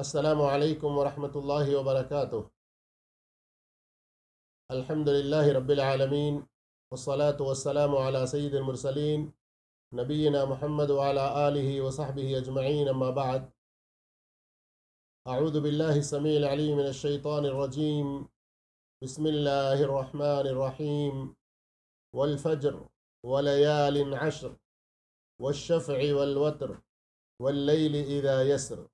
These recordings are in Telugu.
السلام عليكم ورحمة الله وبركاته الحمد لله رب العالمين والصلاة والسلام على سيد المرسلين نبينا محمد وعلى آله وصحبه أجمعين أما بعد أعوذ بالله السميع العليم من الشيطان الرجيم بسم الله الرحمن الرحيم والفجر وليال عشر والشفع والوتر والليل إذا يسر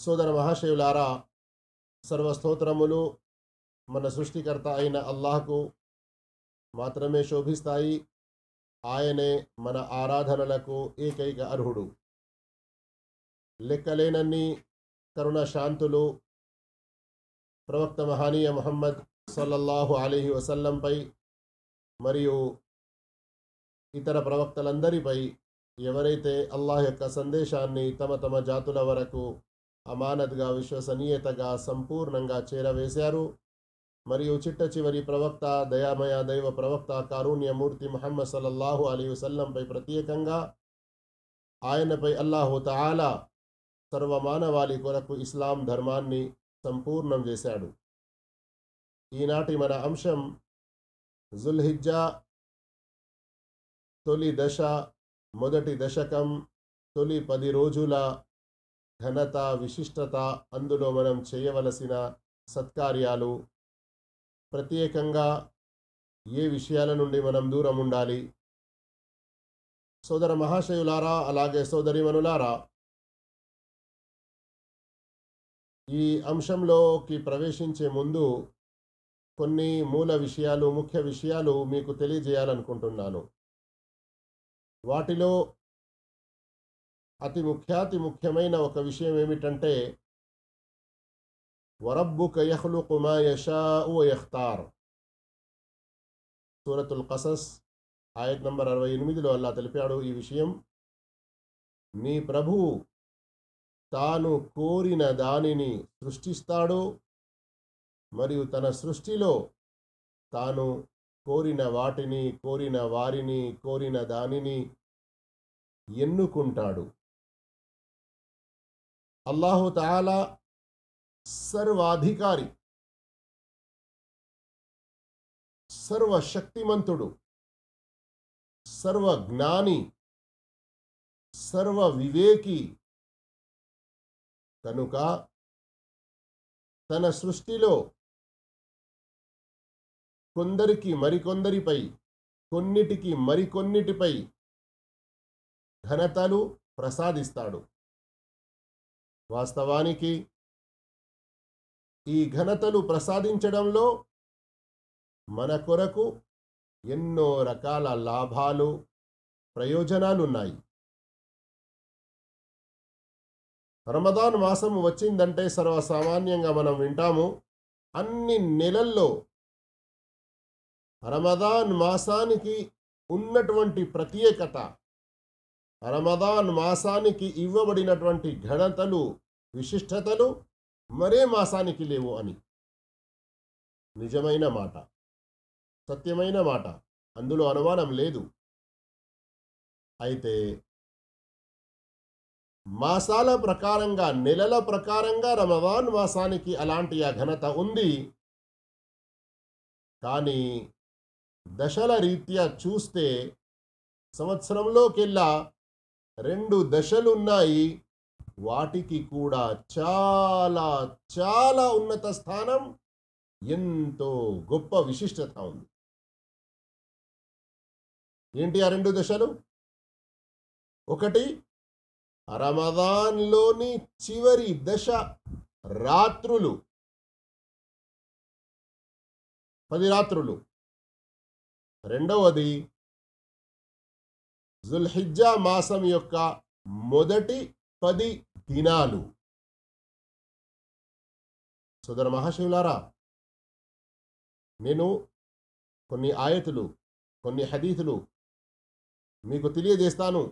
సోదర మహాశివులారా సర్వస్తోత్రములు మన సృష్టికర్త అయిన అల్లాహకు మాత్రమే శోభిస్తాయి ఆయనే మన ఆరాధనలకు ఏకైక అర్హుడు లెక్కలేనన్ని కరుణ శాంతులు ప్రవక్త మహానీయ మహమ్మద్ సల్లల్లాహు అలీహి వసల్లంపై మరియు ఇతర ప్రవక్తలందరిపై ఎవరైతే అల్లాహ్ యొక్క సందేశాన్ని తమ తమ జాతుల వరకు అమానత్గా విశ్వసనీయతగా సంపూర్ణంగా చేరవేశారు మరియు చిట్ట చివరి ప్రవక్త దయామయ దైవ ప్రవక్త కారుణ్యమూర్తి మహమ్మద్ సల్లల్లాహు అలీ వసల్లంపై ప్రత్యేకంగా ఆయనపై అల్లాహు తఆలా సర్వమానవాళి కొరకు ఇస్లాం ధర్మాన్ని సంపూర్ణం చేశాడు ఈనాటి మన అంశం జుల్హిజ్జా తొలి దశ మొదటి దశకం తొలి పది రోజుల ఘనత విశిష్టత అందులో మనం చేయవలసిన సత్కార్యాలు ప్రత్యేకంగా ఏ విషయాల నుండి మనం దూరం ఉండాలి సోదర మహాశయులారా అలాగే సోదరిమనులారా ఈ అంశంలోకి ప్రవేశించే ముందు కొన్ని మూల విషయాలు ముఖ్య విషయాలు మీకు తెలియజేయాలనుకుంటున్నాను వాటిలో అతి ముఖ్యాతి ముఖ్యమైన ఒక విషయం ఏమిటంటే వరబ్బు కయహ్లు మా యషా సూరతుల్ కసస్ ఆయత్ నంబర్ అరవై ఎనిమిదిలో అల్లా తెలిపాడు ఈ విషయం నీ ప్రభు తాను కోరిన దానిని సృష్టిస్తాడు మరియు తన సృష్టిలో తాను కోరిన వాటిని కోరిన వారిని కోరిన దానిని ఎన్నుకుంటాడు అల్లాహు తాలా సర్వాధికారి సర్వశక్తిమంతుడు సర్వజ్ఞాని సర్వ వివేకి కనుక తన సృష్టిలో కొందరికి మరికొందరిపై కొన్నిటికి మరికొన్నిటిపై ఘనతలు ప్రసాదిస్తాడు వాస్తవానికి ఈ ఘనతలు ప్రసాదించడంలో మన కొరకు ఎన్నో రకాల లాభాలు ప్రయోజనాలున్నాయి రమదాన్ మాసం వచ్చిందంటే సర్వసామాన్యంగా మనం వింటాము అన్ని నెలల్లో రమదాన్ మాసానికి ఉన్నటువంటి ప్రత్యేకత రమదాన్ మాసానికి ఇవ్వబడినటువంటి ఘనతలు విశిష్టతలు మరే మాసానికి లేవు అని నిజమైన మాట సత్యమైన మాట అందులో అనుమానం లేదు అయితే మాసాల ప్రకారంగా నెలల ప్రకారంగా రమదాన్ మాసానికి అలాంటి ఘనత ఉంది కానీ దశల రీత్యా చూస్తే సంవత్సరంలోకెల్లా రెండు దశలున్నాయి వాటికి కూడా చాలా చాలా ఉన్నత స్థానం ఎంతో గొప్ప విశిష్టత ఉంది ఏంటి ఆ రెండు దశలు ఒకటి రమదాన్లోని చివరి దశ రాత్రులు పది రాత్రులు రెండవది జుల్హిజ్జా మాసం యొక్క మొదటి పది దినాలు సోదర మహాశివులారా నేను కొన్ని ఆయతులు కొన్ని హదీతులు మీకు తెలియజేస్తాను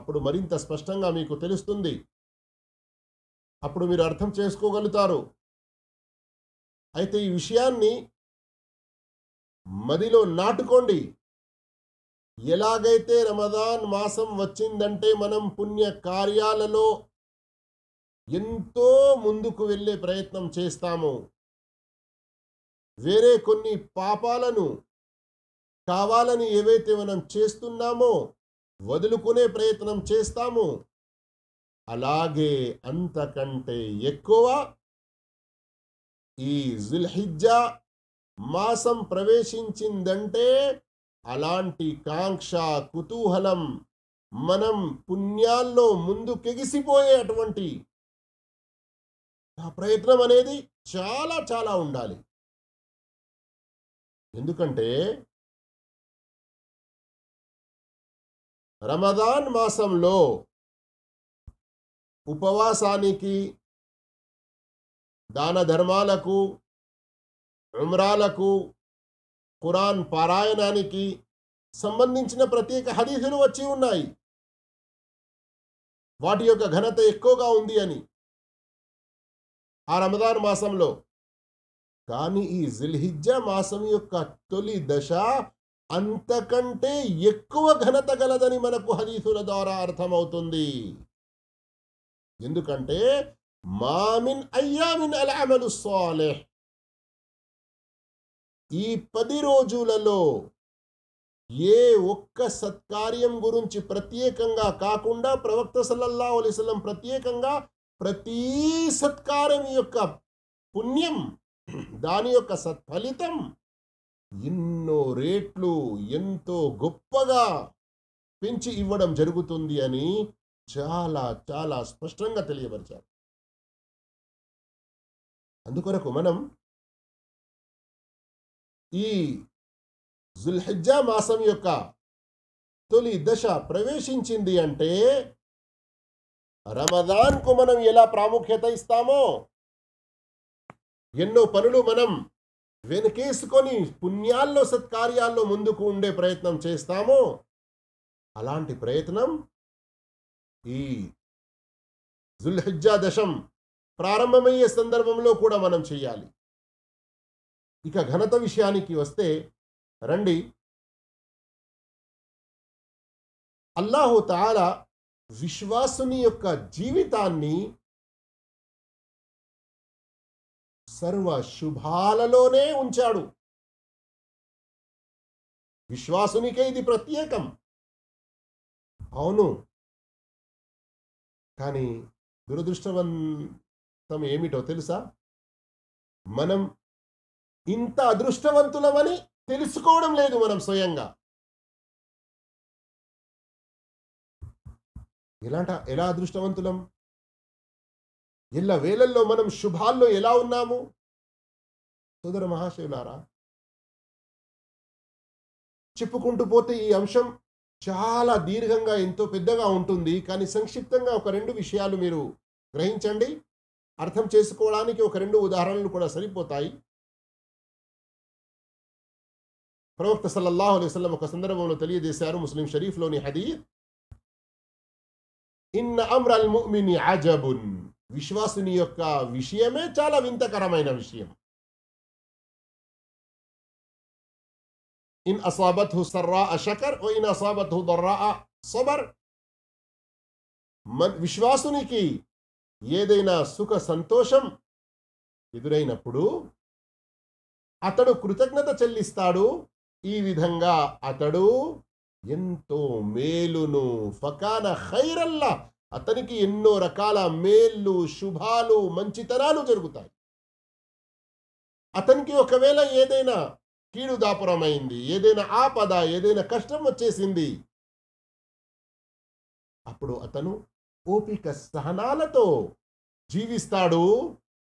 అప్పుడు మరింత స్పష్టంగా మీకు తెలుస్తుంది అప్పుడు మీరు అర్థం చేసుకోగలుగుతారు అయితే ఈ విషయాన్ని మదిలో నాటుకోండి ఎలాగైతే రమదాన్ మాసం వచ్చిందంటే మనం పుణ్య కార్యాలలో ఎంతో ముందుకు వెళ్ళే ప్రయత్నం చేస్తాము వేరే కొన్ని పాపాలను కావాలని ఏవైతే మనం చేస్తున్నామో వదులుకునే ప్రయత్నం చేస్తాము అలాగే అంతకంటే ఎక్కువ ఈ జుల్హిజ్జా మాసం ప్రవేశించిందంటే అలాంటి కాంక్ష కుతూహలం మనం పుణ్యాల్లో ముందు అటువంటి ప్రయత్నం అనేది చాలా చాలా ఉండాలి ఎందుకంటే రమదాన్ మాసంలో ఉపవాసానికి దాన ధర్మాలకు ఉమ్రాలకు ఖురాన్ పారాయణానికి సంబంధించిన ప్రత్యేక హదీసులు వచ్చి ఉన్నాయి వాటి యొక్క ఘనత ఎక్కువగా ఉంది అని ఆ రమదాన్ మాసంలో కానీ ఈ జిల్హిజ్జా మాసం యొక్క తొలి దశ అంతకంటే ఎక్కువ ఘనత గలదని మనకు హదీసుల ద్వారా అర్థమవుతుంది ఎందుకంటే మామిన్ అయ్యామిన్ అల్ అమలు సాలెహ్ ఈ పది రోజులలో ఏ ఒక్క సత్కార్యం గురించి ప్రత్యేకంగా కాకుండా ప్రవక్త సల్లల్లా అలిస్లం ప్రత్యేకంగా ప్రతి సత్కారం యొక్క పుణ్యం దాని యొక్క సత్ఫలితం ఎన్నో రేట్లు ఎంతో గొప్పగా పెంచి ఇవ్వడం జరుగుతుంది అని చాలా చాలా స్పష్టంగా తెలియపరిచారు అందుకొరకు మనం ఈ జుల్హిజ్జా మాసం యొక్క తొలి దశ ప్రవేశించింది అంటే రమదాన్కు మనం ఎలా ప్రాముఖ్యత ఇస్తామో ఎన్నో పనులు మనం వెనకేసుకొని పుణ్యాల్లో సత్కార్యాల్లో ముందుకు ఉండే ప్రయత్నం చేస్తామో అలాంటి ప్రయత్నం ఈ జుల్హిజ్జా దశం ప్రారంభమయ్యే సందర్భంలో కూడా మనం చేయాలి ఇక ఘనత విషయానికి వస్తే రండి అల్లాహు తాలా విశ్వాసుని యొక్క జీవితాన్ని సర్వ శుభాలలోనే ఉంచాడు విశ్వాసునికే ఇది ప్రత్యేకం అవును కానీ దురదృష్టవంతం ఏమిటో తెలుసా మనం ఇంత అదృష్టవంతులమని తెలుసుకోవడం లేదు మనం స్వయంగా ఎలాంట ఎలా అదృష్టవంతులం ఇళ్ళ వేళల్లో మనం శుభాల్లో ఎలా ఉన్నాము సోదర మహాశివులారా చెప్పుకుంటూ పోతే ఈ అంశం చాలా దీర్ఘంగా ఎంతో పెద్దగా ఉంటుంది కానీ సంక్షిప్తంగా ఒక రెండు విషయాలు మీరు గ్రహించండి అర్థం చేసుకోవడానికి ఒక రెండు ఉదాహరణలు కూడా సరిపోతాయి ప్రవక్త సల్లల్లాహు అలైహి వసల్లం ఒక సందర్భంలో తెలియజేశారు ముస్లిం లోని హదీద్ ఇన్న అమ్రల్ ముమిని అజబున్ విశ్వాసుని యొక్క విషయమే చాలా వింతకరమైన విషయం ఇన్ అసాబత్ హుసర్రా అశకర్ అషకర్ ఓ ఇన్ అసాబత్ హు దర్రా సబర్ విశ్వాసునికి ఏదైనా సుఖ సంతోషం ఎదురైనప్పుడు అతడు కృతజ్ఞత చెల్లిస్తాడు ఈ విధంగా అతడు ఎంతో మేలును ఫకాన ఖైరల్లా అతనికి ఎన్నో రకాల మేళ్ళు శుభాలు మంచితనాలు జరుగుతాయి అతనికి ఒకవేళ ఏదైనా కీడు దాపురమైంది ఏదైనా ఆపద ఏదైనా కష్టం వచ్చేసింది అప్పుడు అతను ఓపిక సహనాలతో జీవిస్తాడు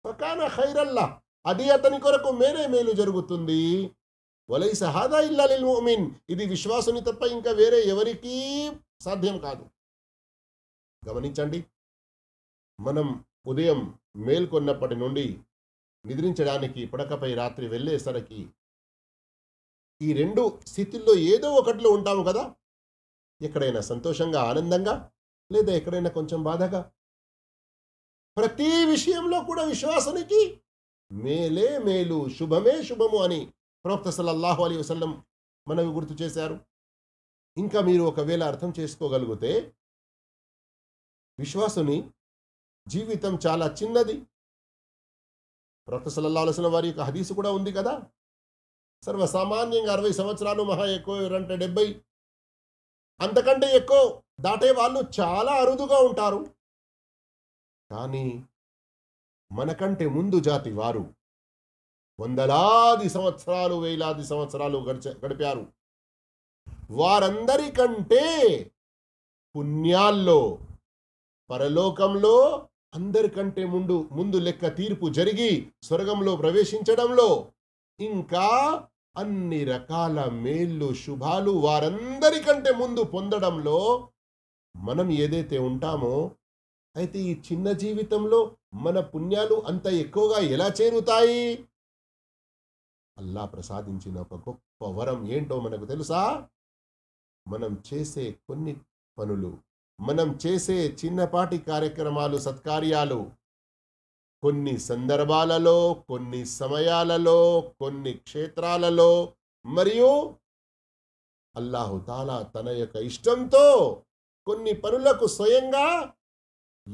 ఫకాన ఖైరల్లా అది అతని కొరకు మేలే మేలు జరుగుతుంది వలైస హాదా ఇల్లా లిల్ ముమిన్ ఇది విశ్వాసుని తప్ప ఇంకా వేరే ఎవరికీ సాధ్యం కాదు గమనించండి మనం ఉదయం మేల్కొన్నప్పటి నుండి నిద్రించడానికి పడకపై రాత్రి వెళ్ళేసరికి ఈ రెండు స్థితిల్లో ఏదో ఒకటిలో ఉంటాము కదా ఎక్కడైనా సంతోషంగా ఆనందంగా లేదా ఎక్కడైనా కొంచెం బాధగా ప్రతి విషయంలో కూడా విశ్వాసునికి మేలే మేలు శుభమే శుభము అని ప్రవక్త సల్లల్లాహు అలీ వసల్లం మనవి గుర్తు చేశారు ఇంకా మీరు ఒకవేళ అర్థం చేసుకోగలిగితే విశ్వాసుని జీవితం చాలా చిన్నది ప్రవక్త సల్లల్లాహు వసలం వారి యొక్క హదీసు కూడా ఉంది కదా సర్వసామాన్యంగా అరవై సంవత్సరాలు మహా ఎక్కువ ఎవరంటే డెబ్బై అంతకంటే ఎక్కువ దాటే వాళ్ళు చాలా అరుదుగా ఉంటారు కానీ మనకంటే ముందు జాతి వారు వందలాది సంవత్సరాలు వేలాది సంవత్సరాలు గడిచ గడిపారు వారందరికంటే పుణ్యాల్లో పరలోకంలో అందరికంటే ముందు ముందు లెక్క తీర్పు జరిగి స్వర్గంలో ప్రవేశించడంలో ఇంకా అన్ని రకాల మేళ్ళు శుభాలు వారందరికంటే ముందు పొందడంలో మనం ఏదైతే ఉంటామో అయితే ఈ చిన్న జీవితంలో మన పుణ్యాలు అంత ఎక్కువగా ఎలా చేరుతాయి అల్లా ప్రసాదించిన ఒక గొప్ప వరం ఏంటో మనకు తెలుసా మనం చేసే కొన్ని పనులు మనం చేసే చిన్నపాటి కార్యక్రమాలు సత్కార్యాలు కొన్ని సందర్భాలలో కొన్ని సమయాలలో కొన్ని క్షేత్రాలలో మరియు అల్లాహుతాలా తన యొక్క ఇష్టంతో కొన్ని పనులకు స్వయంగా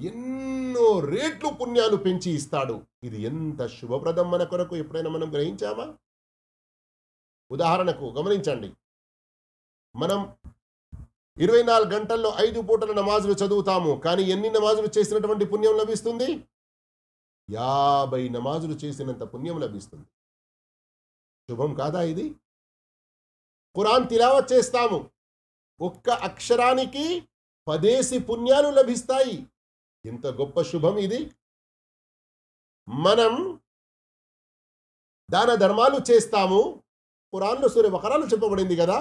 ఎన్నో రేట్లు పుణ్యాలు పెంచి ఇస్తాడు ఇది ఎంత శుభప్రదం మన కొరకు ఎప్పుడైనా మనం గ్రహించామా ఉదాహరణకు గమనించండి మనం ఇరవై నాలుగు గంటల్లో ఐదు పూటల నమాజులు చదువుతాము కానీ ఎన్ని నమాజులు చేసినటువంటి పుణ్యం లభిస్తుంది యాభై నమాజులు చేసినంత పుణ్యం లభిస్తుంది శుభం కాదా ఇది కురాన్ తిలావత్ చేస్తాము ఒక్క అక్షరానికి పదేసి పుణ్యాలు లభిస్తాయి ఎంత గొప్ప శుభం ఇది మనం దాన ధర్మాలు చేస్తాము ఖురాన్లో సూర్య బకరాలు చెప్పబడింది కదా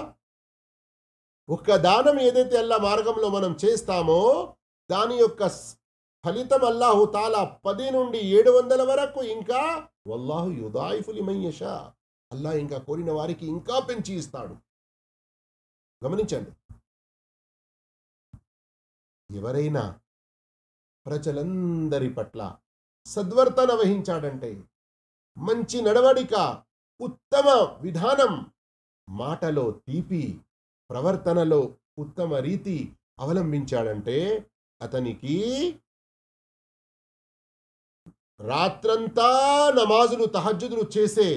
ఒక్క దానం ఏదైతే అల్లా మార్గంలో మనం చేస్తామో దాని యొక్క ఫలితం అల్లాహు తాలా పది నుండి ఏడు వందల వరకు ఇంకా వల్లాహు యుదాయిఫులి మయ్యష అల్లా ఇంకా కోరిన వారికి ఇంకా పెంచి ఇస్తాడు గమనించండి ఎవరైనా ప్రజలందరి పట్ల సద్వర్తన వహించాడంటే మంచి నడవడిక ఉత్తమ విధానం మాటలో తీపి ప్రవర్తనలో ఉత్తమ రీతి అవలంబించాడంటే అతనికి రాత్రంతా నమాజులు తహజ్జుదులు చేసే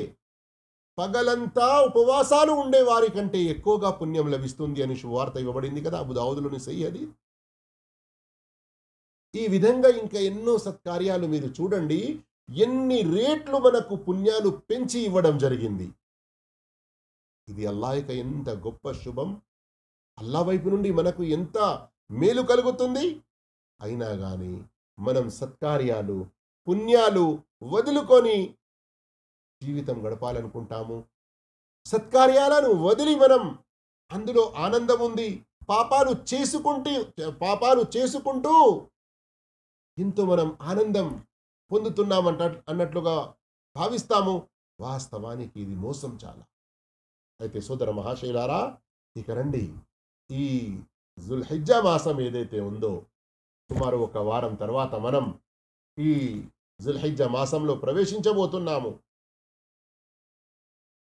పగలంతా ఉపవాసాలు ఉండే వారి కంటే ఎక్కువగా పుణ్యం లభిస్తుంది అని శువార్త ఇవ్వబడింది కదా అబుదావుదులోని సెయ్యి అది ఈ విధంగా ఇంకా ఎన్నో సత్కార్యాలు మీరు చూడండి ఎన్ని రేట్లు మనకు పుణ్యాలు పెంచి ఇవ్వడం జరిగింది ఇది అల్లా యొక్క ఎంత గొప్ప శుభం అల్లా వైపు నుండి మనకు ఎంత మేలు కలుగుతుంది అయినా కానీ మనం సత్కార్యాలు పుణ్యాలు వదులుకొని జీవితం గడపాలనుకుంటాము సత్కార్యాలను వదిలి మనం అందులో ఆనందం ఉంది పాపాలు చేసుకుంటూ పాపాలు చేసుకుంటూ ఎంతో మనం ఆనందం పొందుతున్నామంట అన్నట్లుగా భావిస్తాము వాస్తవానికి ఇది మోసం చాలా అయితే సోదర మహాశైలారా ఇక రండి ఈ జుల్హిజ్జా మాసం ఏదైతే ఉందో సుమారు ఒక వారం తర్వాత మనం ఈ జుల్హిజ్జా మాసంలో ప్రవేశించబోతున్నాము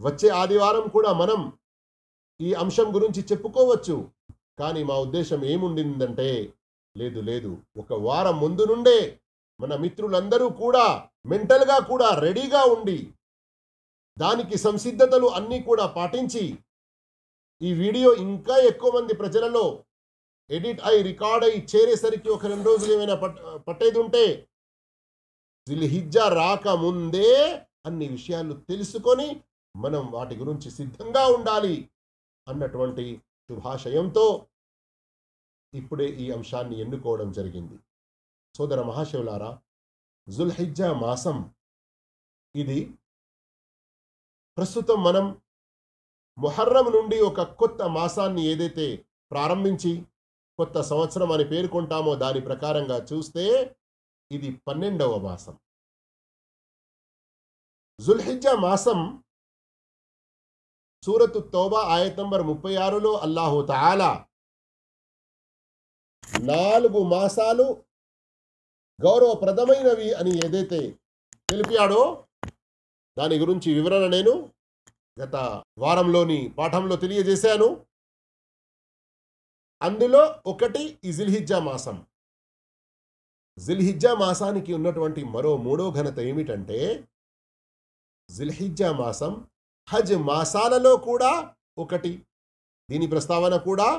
వచ్చే ఆదివారం కూడా మనం ఈ అంశం గురించి చెప్పుకోవచ్చు కానీ మా ఉద్దేశం ఏముండిందంటే లేదు లేదు ఒక వారం ముందు నుండే మన మిత్రులందరూ కూడా మెంటల్గా కూడా రెడీగా ఉండి దానికి సంసిద్ధతలు అన్నీ కూడా పాటించి ఈ వీడియో ఇంకా ఎక్కువ మంది ప్రజలలో ఎడిట్ అయి రికార్డ్ అయి చేరేసరికి ఒక రెండు రోజులు ఏమైనా పట్ పట్టేది ఉంటే రాకముందే అన్ని విషయాలు తెలుసుకొని మనం వాటి గురించి సిద్ధంగా ఉండాలి అన్నటువంటి శుభాశయంతో ఇప్పుడే ఈ అంశాన్ని ఎన్నుకోవడం జరిగింది సోదర మహాశివులారా జుల్హిజ్జా మాసం ఇది ప్రస్తుతం మనం మొహర్రం నుండి ఒక కొత్త మాసాన్ని ఏదైతే ప్రారంభించి కొత్త సంవత్సరం అని పేర్కొంటామో దాని ప్రకారంగా చూస్తే ఇది పన్నెండవ మాసం జుల్హిజ్జా మాసం సూరత్ తోబా ఆయత్ నంబర్ ముప్పై ఆరులో అల్లాహు తాలా నాలుగు మాసాలు గౌరవప్రదమైనవి అని ఏదైతే తెలిపాడో దాని గురించి వివరణ నేను గత వారంలోని పాఠంలో తెలియజేశాను అందులో ఒకటి ఈ జిల్హిజ్జా మాసం జిల్హిజ్జా మాసానికి ఉన్నటువంటి మరో మూడో ఘనత ఏమిటంటే జిల్హిజ్జా మాసం హజ్ మాసాలలో కూడా ఒకటి దీని ప్రస్తావన కూడా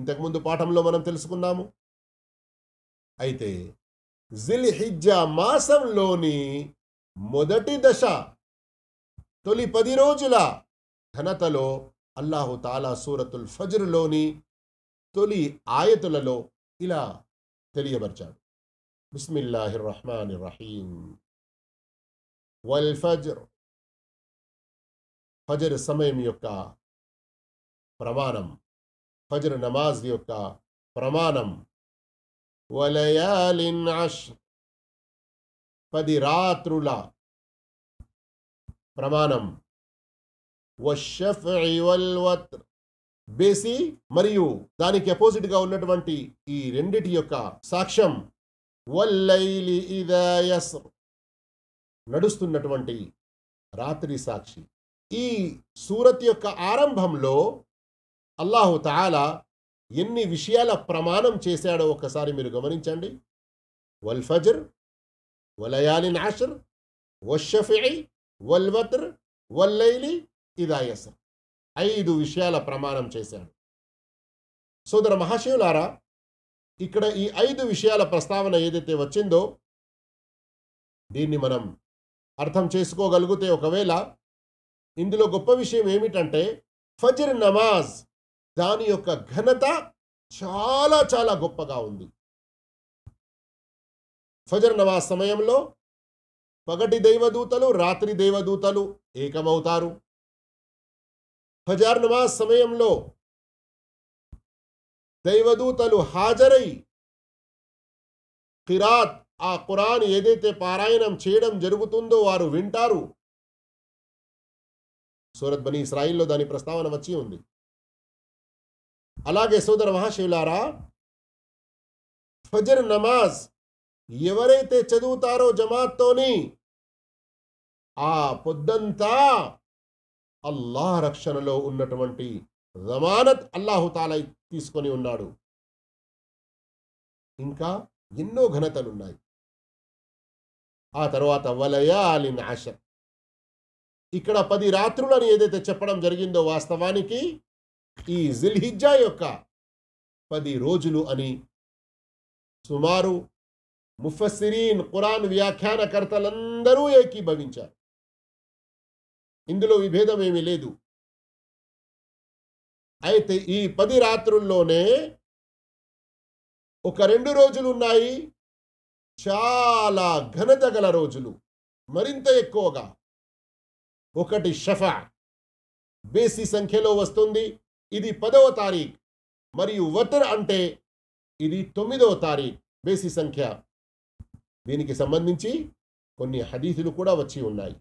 ఇంతకుముందు పాఠంలో మనం తెలుసుకున్నాము అయితే జిల్హిజ్జా మాసంలోని మొదటి దశ తొలి పది రోజుల ఘనతలో అల్లాహు తాలా సూరతుల్ ఫజ్ర్లోని తొలి ఆయతులలో ఇలా తెలియపరిచాడు బిస్మిల్లాహిర్ రహమాన్ రహీం వల్ ఫజ్ర్ ఫజర్ సమయం యొక్క ప్రమాణం ఫజర్ నమాజ్ యొక్క ప్రమాణం వలయాలిన్ అష్ర పది రాత్రుల ప్రమాణం బేసి మరియు దానికి గా ఉన్నటువంటి ఈ రెండిటి యొక్క సాక్ష్యం నడుస్తున్నటువంటి రాత్రి సాక్షి ఈ సూరత్ యొక్క ఆరంభంలో అల్లాహు తాలా ఎన్ని విషయాల ప్రమాణం చేశాడో ఒకసారి మీరు గమనించండి వల్ ఫజర్ వలయాలి నాషర్ వషఫిఐ వల్ వత్ర్ వల్లైలి ఇదాయసర్ ఐదు విషయాల ప్రమాణం చేశాడు సోదర మహాశివులారా ఇక్కడ ఈ ఐదు విషయాల ప్రస్తావన ఏదైతే వచ్చిందో దీన్ని మనం అర్థం చేసుకోగలిగితే ఒకవేళ ఇందులో గొప్ప విషయం ఏమిటంటే ఫజర్ నమాజ్ దాని యొక్క ఘనత చాలా చాలా గొప్పగా ఉంది ఫజర్ నవాజ్ సమయంలో పగటి దైవదూతలు రాత్రి దైవదూతలు ఏకమవుతారు ఫజార్ నమాజ్ సమయంలో దైవదూతలు హాజరై కిరాత్ ఆ ఖురాన్ ఏదైతే పారాయణం చేయడం జరుగుతుందో వారు వింటారు సూరత్ బనీ ఇస్రాయిల్లో దాని ప్రస్తావన వచ్చి ఉంది అలాగే సోదర మహాశివులారా ఫజర్ నమాజ్ ఎవరైతే చదువుతారో జమాత్తోని ఆ పొద్దంతా అల్లాహ్ రక్షణలో ఉన్నటువంటి జమానత్ అల్లాహుతాలై తీసుకొని ఉన్నాడు ఇంకా ఎన్నో ఘనతలున్నాయి ఆ తర్వాత వలయాలి నాశ ఇక్కడ పది రాత్రులని ఏదైతే చెప్పడం జరిగిందో వాస్తవానికి ఈ జిల్హిజ్జా యొక్క పది రోజులు అని సుమారు ముఫస్సిరీన్ ఖురాన్ వ్యాఖ్యానకర్తలందరూ ఏకీభవించారు ఇందులో విభేదం ఏమీ లేదు అయితే ఈ పది రాత్రుల్లోనే ఒక రెండు రోజులు ఉన్నాయి చాలా ఘనత గల రోజులు మరింత ఎక్కువగా ఒకటి షఫా బేసి సంఖ్యలో వస్తుంది ఇది పదవ తారీఖు మరియు వతర్ అంటే ఇది తొమ్మిదవ తారీఖ్ బేసి సంఖ్య దీనికి సంబంధించి కొన్ని హదీసులు కూడా వచ్చి ఉన్నాయి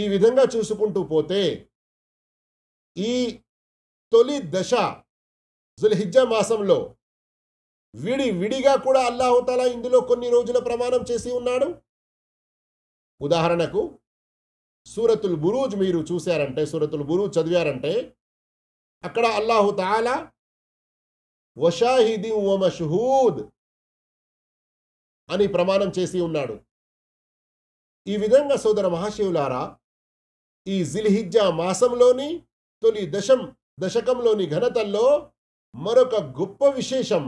ఈ విధంగా చూసుకుంటూ పోతే ఈ తొలి దశ జుల్హిజ్జా మాసంలో విడి విడిగా కూడా అల్లాహుతాలా ఇందులో కొన్ని రోజుల ప్రమాణం చేసి ఉన్నాడు ఉదాహరణకు సూరతుల్ బురూజ్ మీరు చూశారంటే సూరతుల్ బురూజ్ చదివారంటే అక్కడ అల్లాహు తాలా వషాహిది మషహూద్ అని ప్రమాణం చేసి ఉన్నాడు ఈ విధంగా సోదర మహాశివులారా ఈ జిల్హిజ్జా మాసంలోని తొలి దశం దశకంలోని ఘనతల్లో మరొక గొప్ప విశేషం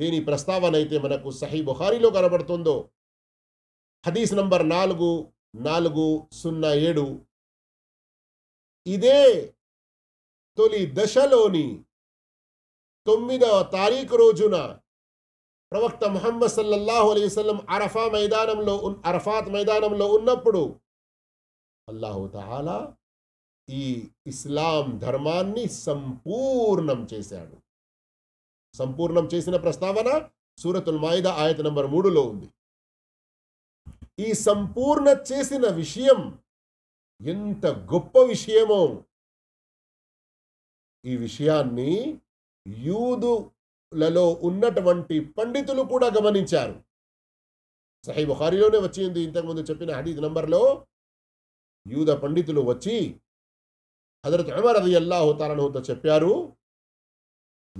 దీని ప్రస్తావన అయితే మనకు సహీ బుహారీలో కనబడుతుందో హదీస్ నంబర్ నాలుగు నాలుగు సున్నా ఏడు ఇదే తొలి దశలోని తొమ్మిదవ తారీఖు రోజున ప్రవక్త ముహమ్మద్ సల్లల్లాహు అలీ వసలం అరఫా మైదానంలో అరఫాత్ మైదానంలో ఉన్నప్పుడు అల్లాహుతాలా ఈ ఇస్లాం ధర్మాన్ని సంపూర్ణం చేశాడు సంపూర్ణం చేసిన ప్రస్తావన సూరతుల్ మాయిదా ఆయత నంబర్ మూడులో ఉంది ఈ సంపూర్ణ చేసిన విషయం ఎంత గొప్ప విషయమో ఈ విషయాన్ని యూదులలో ఉన్నటువంటి పండితులు కూడా గమనించారు సహీ బుఖారిలోనే వచ్చింది ఇంతకుముందు చెప్పిన హదీద్ నంబర్లో యూద పండితులు వచ్చి హజరత్ అమర్ అది అల్లాహు తాలనహుతో చెప్పారు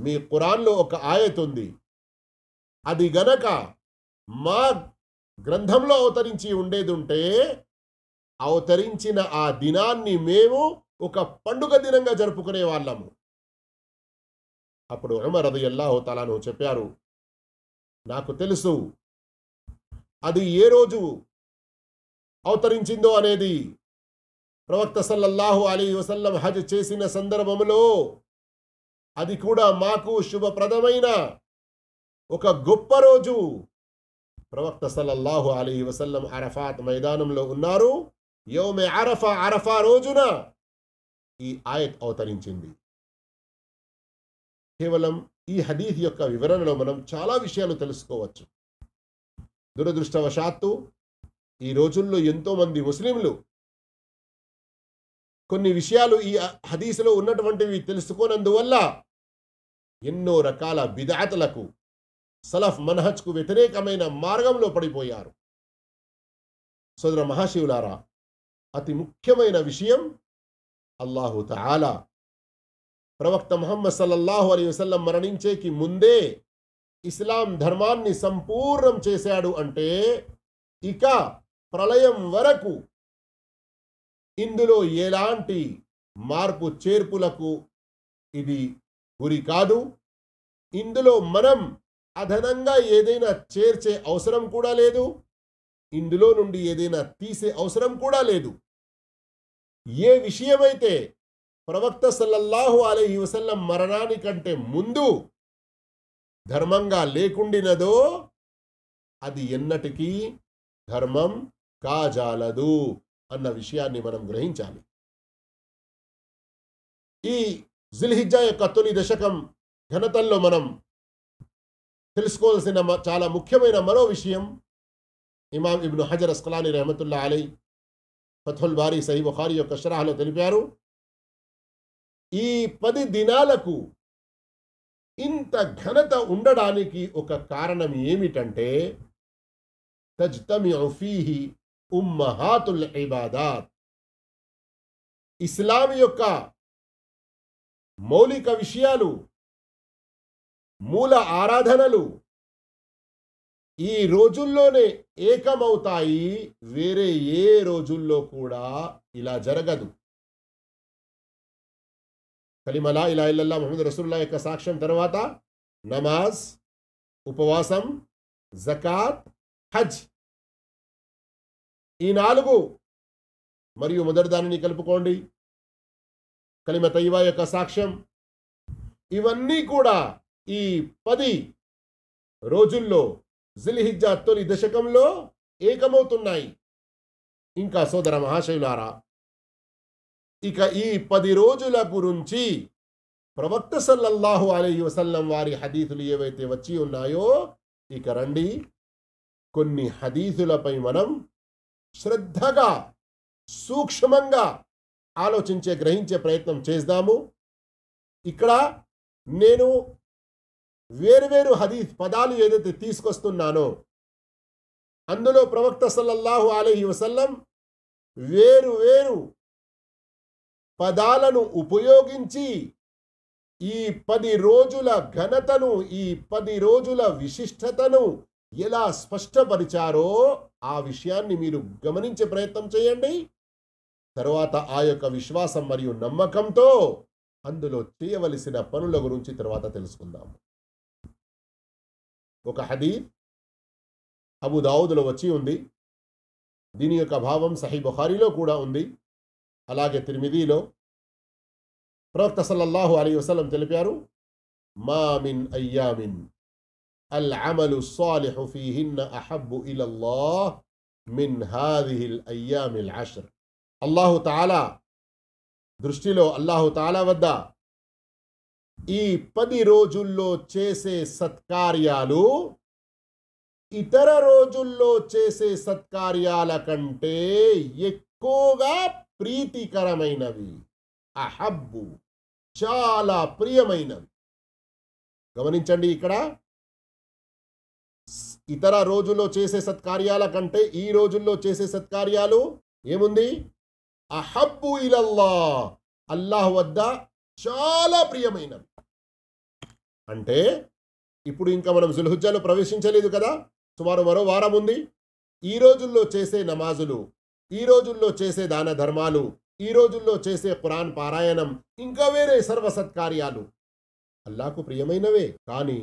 మీ ఖురాన్లో ఒక ఆయత్ ఉంది అది గనక మా గ్రంథంలో అవతరించి ఉండేది ఉంటే అవతరించిన ఆ దినాన్ని మేము ఒక పండుగ దినంగా జరుపుకునే వాళ్ళము అప్పుడు ఉమర్ అది ఎల్లాహో తలాను చెప్పారు నాకు తెలుసు అది ఏ రోజు అవతరించిందో అనేది ప్రవక్త సల్లల్లాహు అలీ వసల్లం హజ్ చేసిన సందర్భంలో అది కూడా మాకు శుభప్రదమైన ఒక గొప్ప రోజు ప్రవక్త సల్లల్లాహు అలీ వసల్లం అరఫాత్ మైదానంలో ఉన్నారు యోమే అరఫా అరఫా రోజున ఈ ఆయత్ అవతరించింది కేవలం ఈ హదీఫ్ యొక్క వివరణలో మనం చాలా విషయాలు తెలుసుకోవచ్చు దురదృష్టవశాత్తు ఈ రోజుల్లో ఎంతోమంది ముస్లింలు కొన్ని విషయాలు ఈ హదీసులో ఉన్నటువంటివి తెలుసుకోనందువల్ల ఎన్నో రకాల బిదాతలకు సలఫ్ మనహజ్కు వ్యతిరేకమైన మార్గంలో పడిపోయారు సోదర మహాశివులారా అతి ముఖ్యమైన విషయం అల్లాహు తాలా ప్రవక్త మొహమ్మద్ సల్లల్లాహు అలీ వసల్లం మరణించేకి ముందే ఇస్లాం ధర్మాన్ని సంపూర్ణం చేశాడు అంటే ఇక ప్రళయం వరకు ఇందులో ఎలాంటి మార్పు చేర్పులకు ఇది గురి కాదు ఇందులో మనం అదనంగా ఏదైనా చేర్చే అవసరం కూడా లేదు ఇందులో నుండి ఏదైనా తీసే అవసరం కూడా లేదు ఏ విషయమైతే ప్రవక్త సల్లల్లాహు అలహి వసల్లం మరణానికంటే ముందు ధర్మంగా లేకుండినదో అది ఎన్నటికీ ధర్మం కాజాలదు అన్న విషయాన్ని మనం గ్రహించాలి ఈ జిల్హిజా యొక్క తొలి దశకం ఘనతల్లో మనం తెలుసుకోవాల్సిన చాలా ముఖ్యమైన మరో విషయం ఇమాం ఇబ్ను హజర్ అస్కలాని రహమతుల్లా అలీ ఫతుల్ బారీ సహీ బుఖారి యొక్క షరాహలో తెలిపారు ఈ పది దినాలకు ఇంత ఘనత ఉండడానికి ఒక కారణం ఏమిటంటే తజ్తమి ఉమ్మహాతుల్ ఇబాదాత్ ఇస్లాం యొక్క మౌలిక విషయాలు మూల ఆరాధనలు ఈ రోజుల్లోనే ఏకమవుతాయి వేరే ఏ రోజుల్లో కూడా ఇలా జరగదు కలిమలా ఇలా ఇల్లల్లా మహమ్మద్ రసూల్లా యొక్క సాక్ష్యం తర్వాత నమాజ్ ఉపవాసం జకాత్ హజ్ ఈ నాలుగు మరియు మొదటి దానిని కలుపుకోండి కలిమ తయ్యవా యొక్క సాక్ష్యం ఇవన్నీ కూడా ఈ పది రోజుల్లో జిలిహిజ్జా తొలి దశకంలో ఏకమవుతున్నాయి ఇంకా సోదర మహాశైలారా ఇక ఈ పది రోజుల గురించి ప్రవక్త సల్లల్లాహు అలీ వసల్లం వారి హదీసులు ఏవైతే వచ్చి ఉన్నాయో ఇక రండి కొన్ని హదీసులపై మనం శ్రద్ధగా సూక్ష్మంగా ఆలోచించే గ్రహించే ప్రయత్నం చేద్దాము ఇక్కడ నేను వేరువేరు హదీఫ్ పదాలు ఏదైతే తీసుకొస్తున్నానో అందులో ప్రవక్త సల్లల్లాహు అలహి వసల్లం వేరు వేరు పదాలను ఉపయోగించి ఈ పది రోజుల ఘనతను ఈ పది రోజుల విశిష్టతను ఎలా స్పష్టపరిచారో ఆ విషయాన్ని మీరు గమనించే ప్రయత్నం చేయండి తర్వాత ఆ యొక్క విశ్వాసం మరియు నమ్మకంతో అందులో చేయవలసిన పనుల గురించి తర్వాత తెలుసుకుందాము ఒక హదీ అబు దావుదులో వచ్చి ఉంది దీని యొక్క భావం సహీ బుఖారీలో కూడా ఉంది అలాగే తిరిమిదిలో ప్రవక్త సల్లల్లాహు అలీ వసలం తెలిపారు మామిన్ అయ్యామిన్ అల్ అమలు సాలిహు ఫీహిన్న అహబ్బు ఇలల్లాహ్ మిన్ హాదిహిల్ అయ్యామిల్ ఆషర్ అల్లాహు తాలా దృష్టిలో అల్లాహు తాలా వద్ద ఈ పది రోజుల్లో చేసే సత్కార్యాలు ఇతర రోజుల్లో చేసే సత్కార్యాల కంటే ఎక్కువగా ప్రీతికరమైనవి అహబ్బు చాలా ప్రియమైనవి గమనించండి ఇక్కడ ఇతర రోజుల్లో చేసే సత్కార్యాల కంటే ఈ రోజుల్లో చేసే సత్కార్యాలు ఏముంది అహబ్బు ఇలల్లా అల్లాహ్ వద్ద చాలా ప్రియమైనవి అంటే ఇప్పుడు ఇంకా మనం జుల్హుజ్జాలో ప్రవేశించలేదు కదా సుమారు మరో వారం ఉంది ఈ రోజుల్లో చేసే నమాజులు ఈ రోజుల్లో చేసే దాన ధర్మాలు ఈ రోజుల్లో చేసే ఖురాన్ పారాయణం ఇంకా వేరే సర్వసత్కార్యాలు అల్లాకు ప్రియమైనవే కానీ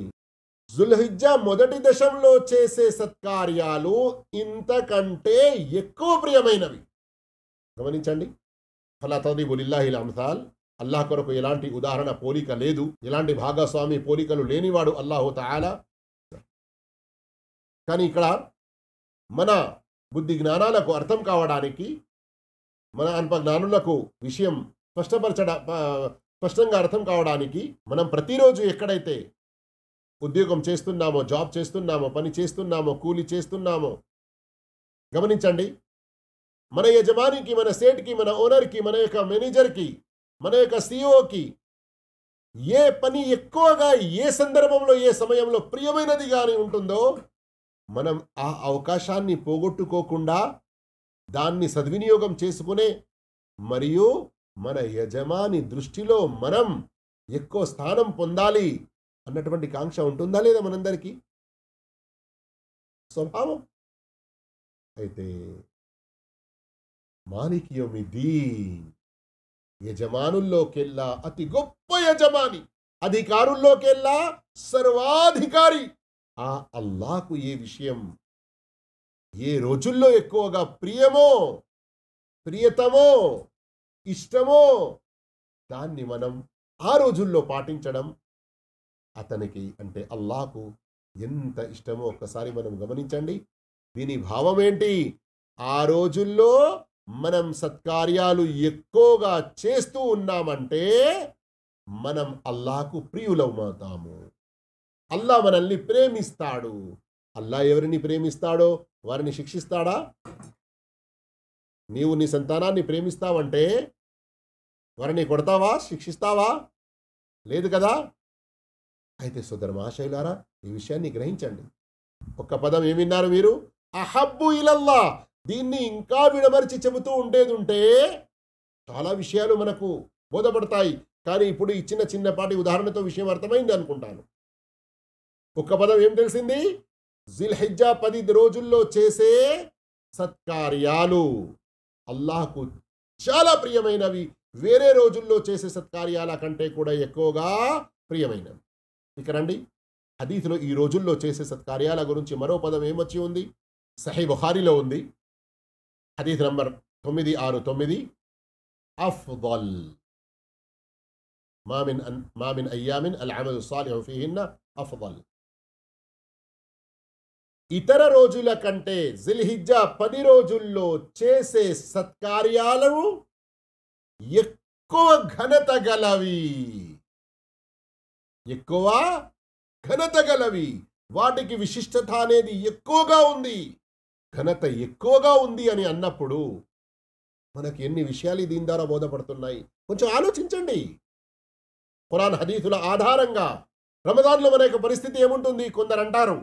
జుల్హిజ్జా మొదటి దశంలో చేసే సత్కార్యాలు ఇంతకంటే ఎక్కువ ప్రియమైనవి గమనించండి ఫలా తదీబులిల్లాహిల్ అంసాల్ అల్లాహ్ కొరకు ఎలాంటి ఉదాహరణ పోలిక లేదు ఎలాంటి భాగస్వామి పోలికలు లేనివాడు అల్లాహు తాలా కానీ ఇక్కడ మన బుద్ధి జ్ఞానాలకు అర్థం కావడానికి మన అల్ప జ్ఞానులకు విషయం స్పష్టపరచడ స్పష్టంగా అర్థం కావడానికి మనం ప్రతిరోజు ఎక్కడైతే ఉద్యోగం చేస్తున్నామో జాబ్ చేస్తున్నామో పని చేస్తున్నామో కూలి చేస్తున్నామో గమనించండి మన యజమానికి మన సేట్కి మన ఓనర్కి మన యొక్క మేనేజర్కి మన యొక్క సీఓకి e ఏ పని ఎక్కువగా ఏ సందర్భంలో ఏ సమయంలో ప్రియమైనది కానీ ఉంటుందో మనం ఆ అవకాశాన్ని పోగొట్టుకోకుండా దాన్ని సద్వినియోగం చేసుకునే మరియు మన యజమాని దృష్టిలో మనం ఎక్కువ స్థానం పొందాలి అన్నటువంటి కాంక్ష ఉంటుందా లేదా మనందరికీ స్వభావం అయితే మాణిక్యం ఇది యజమానుల్లోకెల్లా అతి గొప్ప యజమాని అధికారుల్లోకెల్లా సర్వాధికారి ఆ అల్లాకు ఏ విషయం ఏ రోజుల్లో ఎక్కువగా ప్రియమో ప్రియతమో ఇష్టమో దాన్ని మనం ఆ రోజుల్లో పాటించడం అతనికి అంటే అల్లాకు ఎంత ఇష్టమో ఒక్కసారి మనం గమనించండి దీని భావం ఏంటి ఆ రోజుల్లో మనం సత్కార్యాలు ఎక్కువగా చేస్తూ ఉన్నామంటే మనం అల్లాకు ప్రియులమవుతాము అల్లా మనల్ని ప్రేమిస్తాడు అల్లా ఎవరిని ప్రేమిస్తాడో వారిని శిక్షిస్తాడా నీవు నీ సంతానాన్ని ప్రేమిస్తావంటే వారిని కొడతావా శిక్షిస్తావా లేదు కదా అయితే మహాశైలారా ఈ విషయాన్ని గ్రహించండి ఒక్క పదం ఏమిన్నారు మీరు అహబ్బు ఇలల్లా దీన్ని ఇంకా విడమరిచి చెబుతూ ఉండేది ఉంటే చాలా విషయాలు మనకు బోధపడతాయి కానీ ఇప్పుడు ఈ చిన్న చిన్నపాటి ఉదాహరణతో విషయం అర్థమైంది అనుకుంటాను ఒక్క పదం ఏం తెలిసింది జిల్హెజ్జా పది రోజుల్లో చేసే సత్కార్యాలు అల్లాహకు చాలా ప్రియమైనవి వేరే రోజుల్లో చేసే సత్కార్యాల కంటే కూడా ఎక్కువగా ప్రియమైనవి ఇక రండి హదీస్లో ఈ రోజుల్లో చేసే సత్కార్యాల గురించి మరో పదం ఏమొచ్చి ఉంది సహీ బుహారిలో ఉంది హదీస్ నంబర్ తొమ్మిది ఆరు తొమ్మిది అఫ్దల్ మామిన్ మామిన్ అయ్యామిన్ అల్ అమల్ సాలిహ్ ఫీహిన్న అఫ్దల్ ఇతర రోజుల కంటే జిల్హిజ్జా పది రోజుల్లో చేసే సత్కార్యాలను ఎక్కువ ఘనత గలవి ఎక్కువ ఘనత గలవి వాటికి విశిష్టత అనేది ఎక్కువగా ఉంది ఘనత ఎక్కువగా ఉంది అని అన్నప్పుడు మనకి ఎన్ని విషయాలు దీని ద్వారా బోధపడుతున్నాయి కొంచెం ఆలోచించండి కురాన్ హదీసుల ఆధారంగా రమదాన్లో మన యొక్క పరిస్థితి ఏముంటుంది కొందరు అంటారు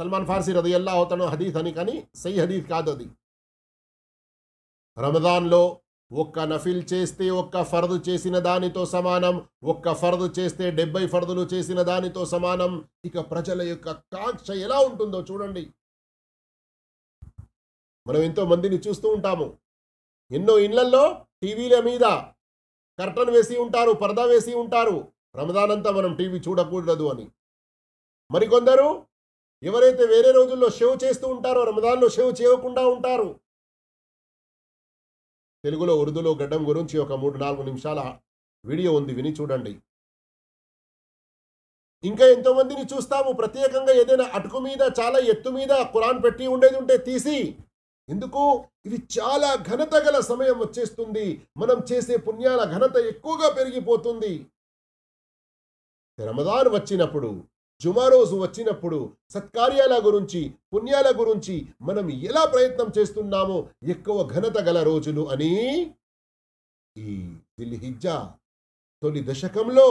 సల్మాన్ ఫార్సీ రది ఎల్లా అవుతాను హదీస్ అని కానీ సై హదీస్ కాదు అది రమదాన్లో ఒక్క నఫిల్ చేస్తే ఒక్క ఫర్దు చేసిన దానితో సమానం ఒక్క ఫర్దు చేస్తే డెబ్బై ఫర్దులు చేసిన దానితో సమానం ఇక ప్రజల యొక్క కాంక్ష ఎలా ఉంటుందో చూడండి మనం ఎంతో మందిని చూస్తూ ఉంటాము ఎన్నో ఇళ్లల్లో టీవీల మీద కర్టన్ వేసి ఉంటారు పరదా వేసి ఉంటారు రమదాన్ అంతా మనం టీవీ చూడకూడదు అని మరికొందరు ఎవరైతే వేరే రోజుల్లో షేవ్ చేస్తూ ఉంటారో రమదాన్లో షేవ్ చేయకుండా ఉంటారు తెలుగులో ఉర్దూలో గడ్డం గురించి ఒక మూడు నాలుగు నిమిషాల వీడియో ఉంది విని చూడండి ఇంకా ఎంతోమందిని చూస్తాము ప్రత్యేకంగా ఏదైనా అటుకు మీద చాలా ఎత్తు మీద కురాన్ పెట్టి ఉండేది ఉంటే తీసి ఎందుకు ఇది చాలా ఘనత గల సమయం వచ్చేస్తుంది మనం చేసే పుణ్యాల ఘనత ఎక్కువగా పెరిగిపోతుంది రమదాన్ వచ్చినప్పుడు జుమా రోజు వచ్చినప్పుడు సత్కార్యాల గురించి పుణ్యాల గురించి మనం ఎలా ప్రయత్నం చేస్తున్నామో ఎక్కువ ఘనత గల రోజులు అని ఈ దిల్హిజ్జా తొలి దశకంలో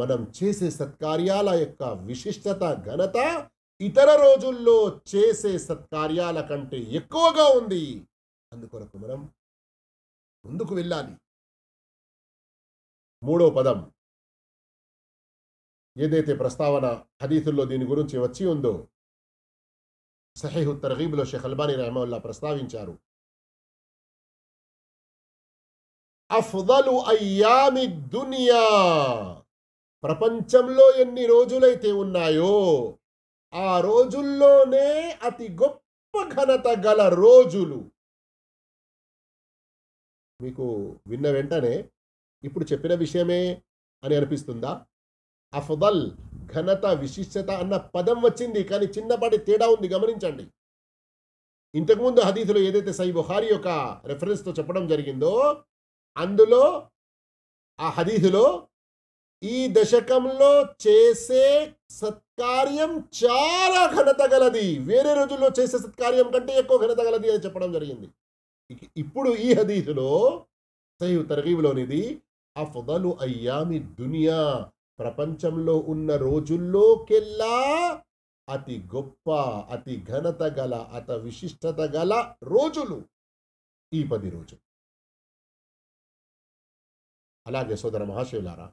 మనం చేసే సత్కార్యాల యొక్క విశిష్టత ఘనత ఇతర రోజుల్లో చేసే సత్కార్యాల కంటే ఎక్కువగా ఉంది అందుకొరకు మనం ముందుకు వెళ్ళాలి మూడో పదం ఏదైతే ప్రస్తావన హదీసుల్లో దీని గురించి వచ్చి ఉందో సహీహు తర్గీబ్లో షేఖ్ అల్బానీ రహమల్లా ప్రస్తావించారు అఫ్దలు అయ్యామి దునియా ప్రపంచంలో ఎన్ని రోజులైతే ఉన్నాయో ఆ రోజుల్లోనే అతి గొప్ప ఘనత గల రోజులు మీకు విన్న వెంటనే ఇప్పుడు చెప్పిన విషయమే అని అనిపిస్తుందా అఫదల్ ఘనత విశిష్టత అన్న పదం వచ్చింది కానీ చిన్నపాటి తేడా ఉంది గమనించండి ఇంతకుముందు హదీసులో ఏదైతే సై బుహారి యొక్క రెఫరెన్స్తో చెప్పడం జరిగిందో అందులో ఆ హదీసులో ఈ దశకంలో చేసే సత్ సత్కార్యం చాలా ఘనత గలది వేరే రోజుల్లో చేసే సత్కార్యం కంటే ఎక్కువ ఘనత గలది అని చెప్పడం జరిగింది ఇప్పుడు ఈ హదీసులో సహీ తర్గీబ్లోనిది అఫదలు అయ్యామి దునియా ప్రపంచంలో ఉన్న రోజుల్లోకెల్లా అతి గొప్ప అతి ఘనత గల అత విశిష్టత గల రోజులు ఈ పది రోజులు అలాగే సోదర మహాశివులారా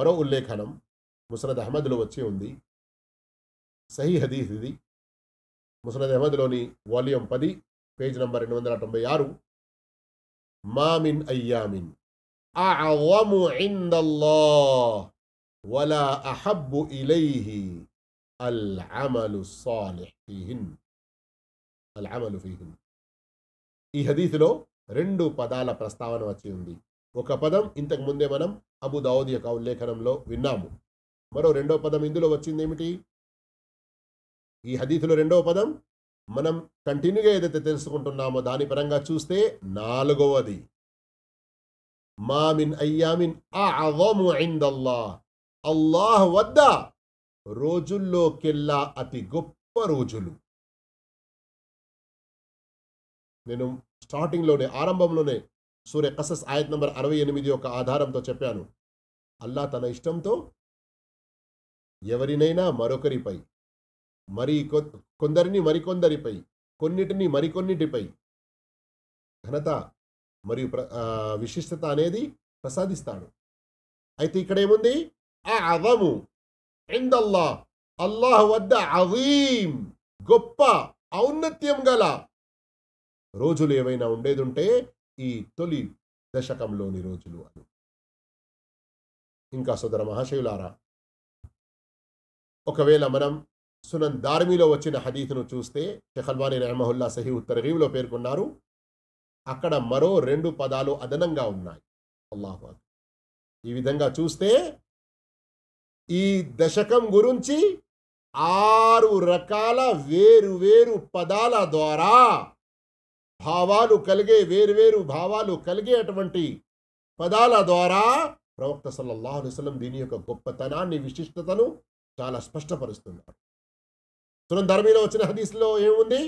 మరో ఉల్లేఖనం ముసరద్ అహ్మద్లో వచ్చి ఉంది సహీ హదీస్ ఇది ముసరద్ అహ్మద్లోని వాల్యూమ్ పది పేజ్ నంబర్ రెండు వందల తొంభై ఆరు మామిన్ అయ్యామిన్ అఅవము ఇందల్లాహ్ వలా అహబ్బు ఇలైహి అల్ అమలు సాలిహ్ అల్ అమలు ఫీహిన్ ఈ హదీసులో రెండు పదాల ప్రస్తావన వచ్చి ఉంది ఒక పదం ఇంతకు ముందే మనం అబు దావుద్ యొక్క ఉల్లేఖనంలో విన్నాము మరో రెండో పదం ఇందులో వచ్చింది ఏమిటి ఈ హదీతులో రెండవ పదం మనం కంటిన్యూగా ఏదైతే తెలుసుకుంటున్నామో దాని పరంగా చూస్తే నాలుగవది మామిన్ అయ్యామిన్ అయిందల్లా అల్లాహ్ వద్ద రోజుల్లోకెల్లా అతి గొప్ప రోజులు నేను స్టార్టింగ్లోనే ఆరంభంలోనే సూర్య కసస్ ఆయత్ నంబర్ అరవై ఎనిమిది యొక్క ఆధారంతో చెప్పాను అల్లా తన ఇష్టంతో ఎవరినైనా మరొకరిపై మరి కొందరిని మరికొందరిపై కొన్నిటిని మరికొన్నిటిపై ఘనత మరియు విశిష్టత అనేది ప్రసాదిస్తాడు అయితే ఇక్కడ ఏముంది ఆ అవము ఎందల్లా అల్లాహ్ వద్ద అవీం గొప్ప ఔన్నత్యం గల రోజులు ఏవైనా ఉంటే ఈ తొలి దశకంలోని రోజులు అని ఇంకా సోదర మహాశయులారా ఒకవేళ మనం సునన్ దార్మీలో వచ్చిన హదీతును చూస్తే షెహల్వాని రహమహుల్లా సహీ ఉత్తర్గీవ్లో పేర్కొన్నారు అక్కడ మరో రెండు పదాలు అదనంగా ఉన్నాయి అల్లాహు ఈ విధంగా చూస్తే ఈ దశకం గురించి ఆరు రకాల వేరు వేరు పదాల ద్వారా భావాలు కలిగే వేరువేరు భావాలు కలిగేటువంటి పదాల ద్వారా ప్రవక్త సల్లల్లాహు వసలం దీని యొక్క గొప్పతనాన్ని విశిష్టతను చాలా స్పష్టపరుస్తున్నారు సురం ధర్మీలో వచ్చిన హదీస్లో ఏముంది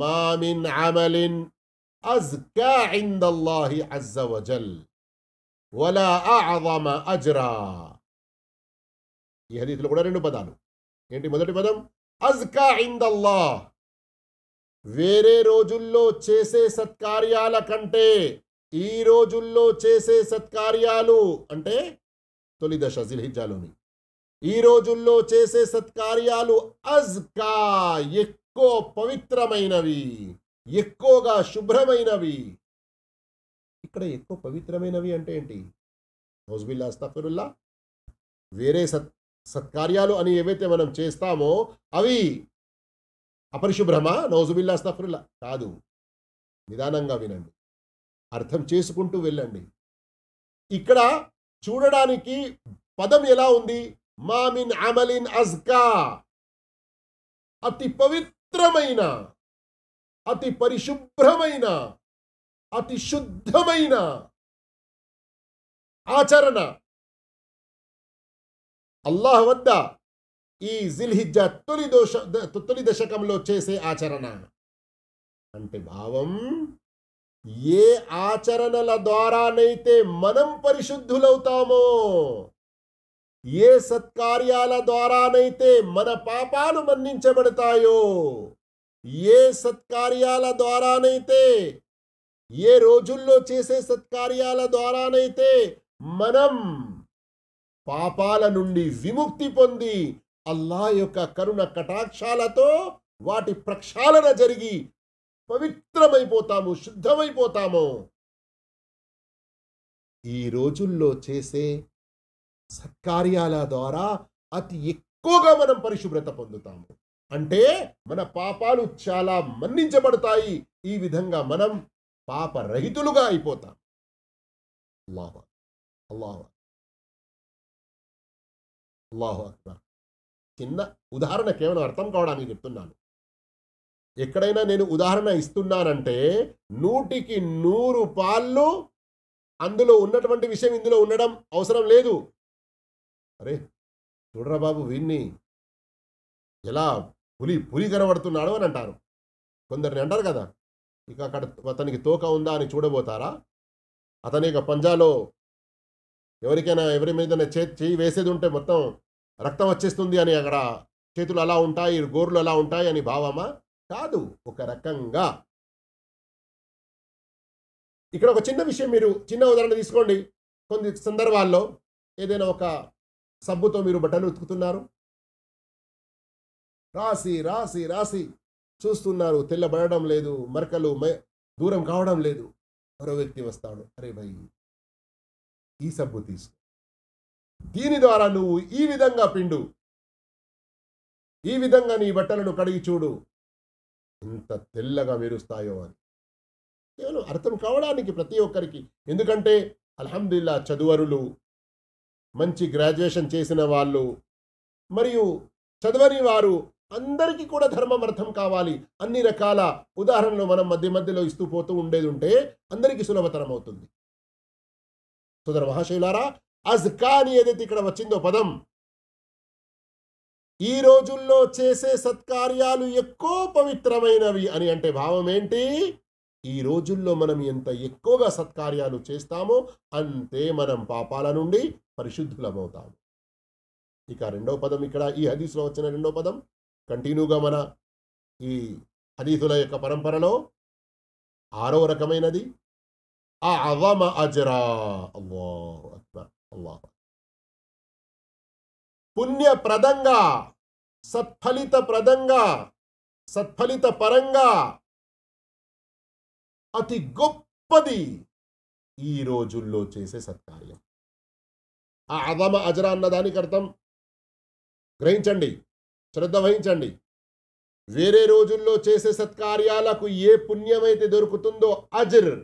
మామిన్ అమలిన్ అజ్కా ఇందల్లాహి అజ్జ వజల్ వలా అఅజమ అజ్రా ఈ హదీస్లో కూడా రెండు పదాలు ఏంటి మొదటి పదం అజ్కా ఇందల్లా వేరే రోజుల్లో చేసే సత్కార్యాల కంటే ఈ రోజుల్లో చేసే సత్కార్యాలు అంటే తొలి దశ జిల్హిజాలోని ఈ రోజుల్లో చేసే సత్కార్యాలు అజ్కా ఎక్కువ పవిత్రమైనవి ఎక్కువగా శుభ్రమైనవి ఇక్కడ ఎక్కువ పవిత్రమైనవి అంటే ఏంటి హౌజ్బిల్లా అస్తాఫిరుల్లా వేరే సత్ సత్కార్యాలు అని ఏవైతే మనం చేస్తామో అవి అపరిశుభ్రమా నౌజుబిల్లా అస్తాఫిరుల్లా కాదు నిదానంగా వినండి అర్థం చేసుకుంటూ వెళ్ళండి ఇక్కడ చూడడానికి పదం ఎలా ఉంది మామిన్ అమలిన్ అజ్కా అతి పవిత్రమైన అతి పరిశుభ్రమైన అతి శుద్ధమైన ఆచరణ అల్లాహ్ వద్ద ఈ జిల్హిజ్జా తొలి దోష తొలి దశకంలో చేసే ఆచరణ అంటే భావం ఏ ఆచరణల ద్వారానైతే మనం పరిశుద్ధులవుతామో ఏ సత్కార్యాల ద్వారానైతే మన పాపాలు మన్నించబడతాయో ఏ సత్కార్యాల ద్వారానైతే ఏ రోజుల్లో చేసే సత్కార్యాల ద్వారానైతే మనం పాపాల నుండి విముక్తి పొంది అల్లా యొక్క కరుణ కటాక్షాలతో వాటి ప్రక్షాళన జరిగి పవిత్రమైపోతాము శుద్ధమైపోతాము ఈ రోజుల్లో చేసే సత్కార్యాల ద్వారా అతి ఎక్కువగా మనం పరిశుభ్రత పొందుతాము అంటే మన పాపాలు చాలా మన్నించబడతాయి ఈ విధంగా మనం పాపరహితులుగా అయిపోతాం చిన్న ఉదాహరణ కేవలం అర్థం కావడానికి చెప్తున్నాను ఎక్కడైనా నేను ఉదాహరణ ఇస్తున్నానంటే నూటికి నూరు పాళ్ళు అందులో ఉన్నటువంటి విషయం ఇందులో ఉండడం అవసరం లేదు అరే చూడరా బాబు వీణ్ణి ఎలా పులి పులి కనబడుతున్నాడు అని అంటారు కొందరిని అంటారు కదా ఇక అక్కడ అతనికి తోక ఉందా అని చూడబోతారా అతని యొక్క పంజాలో ఎవరికైనా ఎవరి మీద చేయి వేసేది ఉంటే మొత్తం రక్తం వచ్చేస్తుంది అని అక్కడ చేతులు అలా ఉంటాయి గోర్లు అలా ఉంటాయి అని భావమా కాదు ఒక రకంగా ఇక్కడ ఒక చిన్న విషయం మీరు చిన్న ఉదాహరణ తీసుకోండి కొన్ని సందర్భాల్లో ఏదైనా ఒక సబ్బుతో మీరు బట్టలు ఉతుకుతున్నారు రాసి రాసి రాసి చూస్తున్నారు తెల్లబడడం లేదు మరకలు దూరం కావడం లేదు మరో వ్యక్తి వస్తాడు అరే భయ్ ఈ సబ్బు తీసుకు దీని ద్వారా నువ్వు ఈ విధంగా పిండు ఈ విధంగా నీ బట్టలను కడిగి చూడు ఎంత తెల్లగా మెరుస్తాయో అని కేవలం అర్థం కావడానికి ప్రతి ఒక్కరికి ఎందుకంటే అల్హమ్దుల్లా చదువరులు మంచి గ్రాడ్యుయేషన్ చేసిన వాళ్ళు మరియు చదవని వారు అందరికీ కూడా ధర్మం అర్థం కావాలి అన్ని రకాల ఉదాహరణలు మనం మధ్య మధ్యలో ఇస్తూ పోతూ ఉండేది ఉంటే అందరికీ సులభతరం అవుతుంది సోదర మహాశైలారా అజ్కా అని ఏదైతే ఇక్కడ వచ్చిందో పదం ఈ రోజుల్లో చేసే సత్కార్యాలు ఎక్కువ పవిత్రమైనవి అని అంటే భావం ఏంటి ఈ రోజుల్లో మనం ఎంత ఎక్కువగా సత్కార్యాలు చేస్తామో అంతే మనం పాపాల నుండి పరిశుద్ధులమవుతాము ఇక రెండవ పదం ఇక్కడ ఈ హదీసులో వచ్చిన రెండవ పదం కంటిన్యూగా మన ఈ హదీసుల యొక్క పరంపరలో ఆరో రకమైనది ఆ అవమ అజరా అల్లాహ్ పుణ్యప్రదంగా సత్ఫలిత ప్రదంగా సత్ఫలిత పరంగా అతి గొప్పది ఈ రోజుల్లో చేసే సత్కార్యం ఆ అదమ అజర దానికి అర్థం గ్రహించండి శ్రద్ధ వహించండి వేరే రోజుల్లో చేసే సత్కార్యాలకు ఏ పుణ్యమైతే దొరుకుతుందో అజర్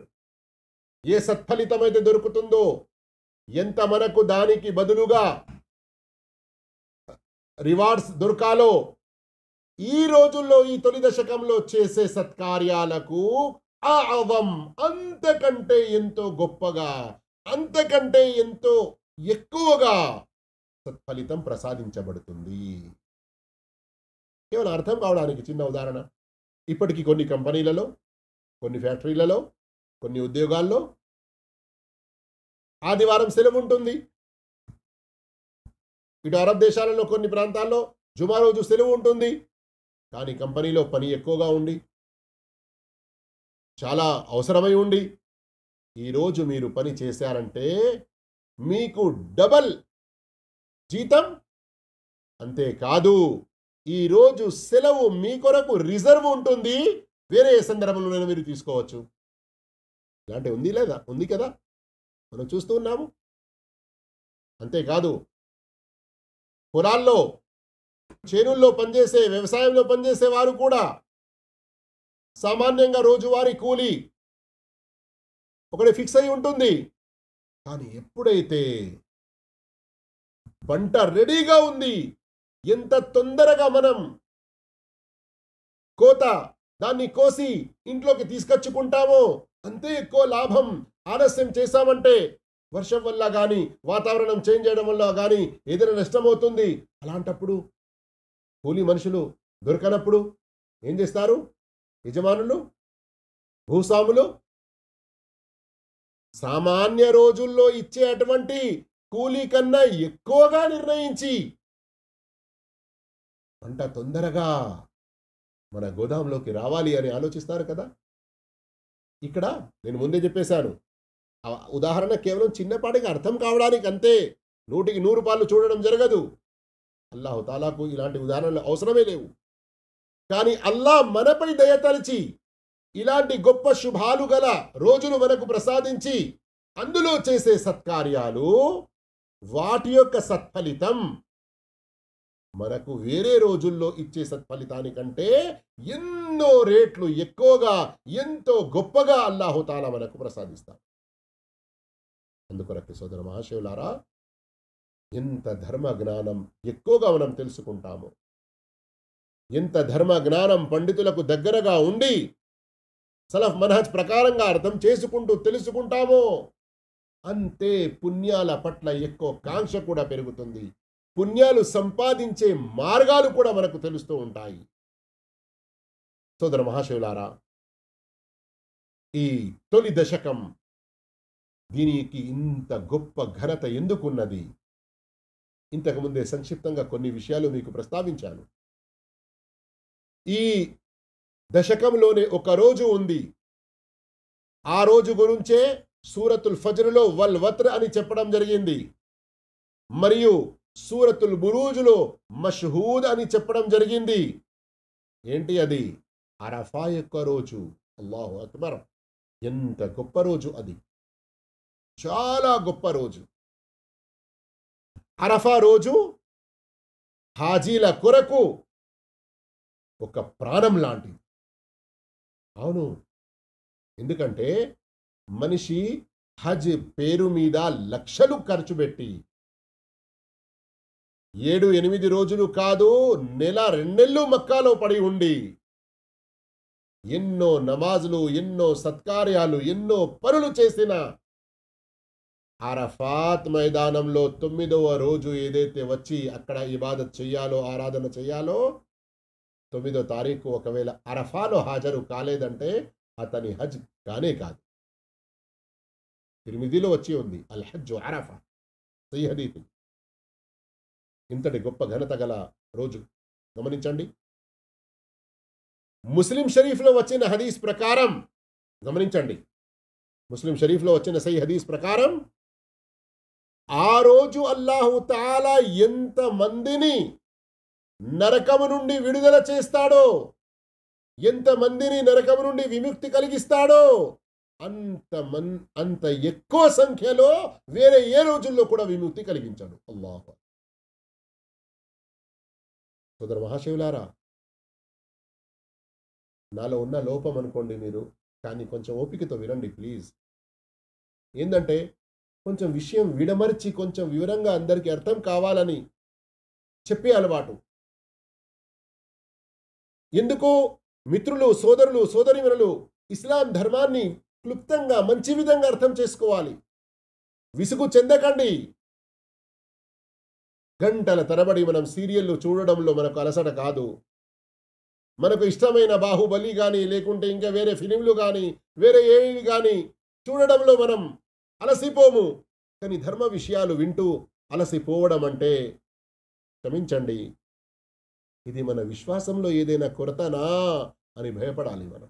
ఏ సత్ఫలితమైతే దొరుకుతుందో ఎంత మనకు దానికి బదులుగా రివార్డ్స్ దొరకాలో ఈ రోజుల్లో ఈ తొలి దశకంలో చేసే సత్కార్యాలకు ఆ అవం అంతకంటే ఎంతో గొప్పగా అంతకంటే ఎంతో ఎక్కువగా సత్ఫలితం ప్రసాదించబడుతుంది కేవలం అర్థం కావడానికి చిన్న ఉదాహరణ ఇప్పటికీ కొన్ని కంపెనీలలో కొన్ని ఫ్యాక్టరీలలో కొన్ని ఉద్యోగాల్లో ఆదివారం సెలవు ఉంటుంది ఇటు అరబ్ దేశాలలో కొన్ని ప్రాంతాల్లో జుమా రోజు సెలవు ఉంటుంది కానీ కంపెనీలో పని ఎక్కువగా ఉండి చాలా అవసరమై ఉండి ఈరోజు మీరు పని చేశారంటే మీకు డబల్ జీతం అంతేకాదు ఈరోజు సెలవు మీ కొరకు రిజర్వ్ ఉంటుంది వేరే సందర్భంలోనైనా మీరు తీసుకోవచ్చు ఇలాంటి ఉంది లేదా ఉంది కదా మనం చూస్తూ ఉన్నాము అంతేకాదు పొలాల్లో చేనుల్లో పనిచేసే వ్యవసాయంలో పనిచేసే వారు కూడా సామాన్యంగా రోజువారీ కూలి ఒకటి ఫిక్స్ అయి ఉంటుంది కానీ ఎప్పుడైతే పంట రెడీగా ఉంది ఎంత తొందరగా మనం కోత దాన్ని కోసి ఇంట్లోకి తీసుకొచ్చుకుంటామో అంతే ఎక్కువ లాభం ఆలస్యం చేశామంటే వర్షం వల్ల కానీ వాతావరణం చేంజ్ చేయడం వల్ల కానీ ఏదైనా నష్టమవుతుంది అలాంటప్పుడు కూలి మనుషులు దొరకనప్పుడు ఏం చేస్తారు యజమానులు భూస్వాములు సామాన్య రోజుల్లో ఇచ్చే అటువంటి కూలీ కన్నా ఎక్కువగా నిర్ణయించి పంట తొందరగా మన గోదాంలోకి రావాలి అని ఆలోచిస్తారు కదా ఇక్కడ నేను ముందే చెప్పేశాను ఉదాహరణ కేవలం చిన్నపాటికి అర్థం కావడానికి అంతే నూటికి నూరు పాలు చూడడం జరగదు అల్లాహు తాలాకు ఇలాంటి ఉదాహరణలు అవసరమే లేవు కానీ అల్లా మనపై దయ తలిచి ఇలాంటి గొప్ప శుభాలు గల రోజులు మనకు ప్రసాదించి అందులో చేసే సత్కార్యాలు వాటి యొక్క సత్ఫలితం మనకు వేరే రోజుల్లో ఇచ్చే సత్ఫలితానికంటే ఎన్నో రేట్లు ఎక్కువగా ఎంతో గొప్పగా అల్లాహుతాల మనకు ప్రసాదిస్తాడు అందుకొరకు సోదర మహాశివులారా ఎంత ధర్మ జ్ఞానం ఎక్కువగా మనం తెలుసుకుంటాము ఎంత ధర్మ జ్ఞానం పండితులకు దగ్గరగా ఉండి సలఫ్ మనహజ్ ప్రకారంగా అర్థం చేసుకుంటూ తెలుసుకుంటామో అంతే పుణ్యాల పట్ల ఎక్కువ కాంక్ష కూడా పెరుగుతుంది పుణ్యాలు సంపాదించే మార్గాలు కూడా మనకు తెలుస్తూ ఉంటాయి సోదర మహాశివులారా ఈ తొలి దశకం దీనికి ఇంత గొప్ప ఘనత ఎందుకున్నది ఇంతకుముందే సంక్షిప్తంగా కొన్ని విషయాలు మీకు ప్రస్తావించాను ఈ దశకంలోనే ఒక రోజు ఉంది ఆ రోజు గురించే సూరతుల్ ఫజ్ర్లో వల్ వత్ర అని చెప్పడం జరిగింది మరియు సూరతుల్ బురూజులో మషహూద్ అని చెప్పడం జరిగింది ఏంటి అది అరఫా యొక్క రోజు అల్లాహు అక్బర్ ఎంత గొప్ప రోజు అది చాలా గొప్ప రోజు అరఫా రోజు హాజీల కొరకు ఒక ప్రాణం లాంటిది అవును ఎందుకంటే మనిషి హజ్ పేరు మీద లక్షలు ఖర్చు పెట్టి ఏడు ఎనిమిది రోజులు కాదు నెల రెండెళ్ళు మక్కాలో పడి ఉండి ఎన్నో నమాజులు ఎన్నో సత్కార్యాలు ఎన్నో పనులు చేసిన అరఫాత్ మైదానంలో తొమ్మిదవ రోజు ఏదైతే వచ్చి అక్కడ ఇబాదత్ చెయ్యాలో ఆరాధన చెయ్యాలో తొమ్మిదో తారీఖు ఒకవేళ అరఫాలో హాజరు కాలేదంటే అతని హజ్ కానే కాదు తిరుమిదిలో వచ్చి ఉంది అల్ హజ్ అరఫా సయ్యహదీఫ్ ఇంతటి గొప్ప ఘనత గల రోజు గమనించండి ముస్లిం షరీఫ్లో వచ్చిన హదీస్ ప్రకారం గమనించండి ముస్లిం షరీఫ్లో వచ్చిన సై హదీస్ ప్రకారం ఆ రోజు అల్లాహు తాలా మందిని నరకము నుండి విడుదల చేస్తాడో ఎంతమందిని నరకము నుండి విముక్తి కలిగిస్తాడో అంత మన్ అంత ఎక్కువ సంఖ్యలో వేరే ఏ రోజుల్లో కూడా విముక్తి కలిగించాడు అల్లాహ సోదర మహాశివులారా నాలో ఉన్న లోపం అనుకోండి మీరు కానీ కొంచెం ఓపికతో వినండి ప్లీజ్ ఏంటంటే కొంచెం విషయం విడమర్చి కొంచెం వివరంగా అందరికీ అర్థం కావాలని చెప్పే అలవాటు ఎందుకు మిత్రులు సోదరులు సోదరిమనులు ఇస్లాం ధర్మాన్ని క్లుప్తంగా మంచి విధంగా అర్థం చేసుకోవాలి విసుగు చెందకండి గంటల తరబడి మనం సీరియల్లు చూడడంలో మనకు అలసట కాదు మనకు ఇష్టమైన బాహుబలి కానీ లేకుంటే ఇంకా వేరే ఫిలింలు కానీ వేరే ఏవి కానీ చూడడంలో మనం అలసిపోము కానీ ధర్మ విషయాలు వింటూ అలసిపోవడం అంటే క్షమించండి ఇది మన విశ్వాసంలో ఏదైనా కొరతనా అని భయపడాలి మనం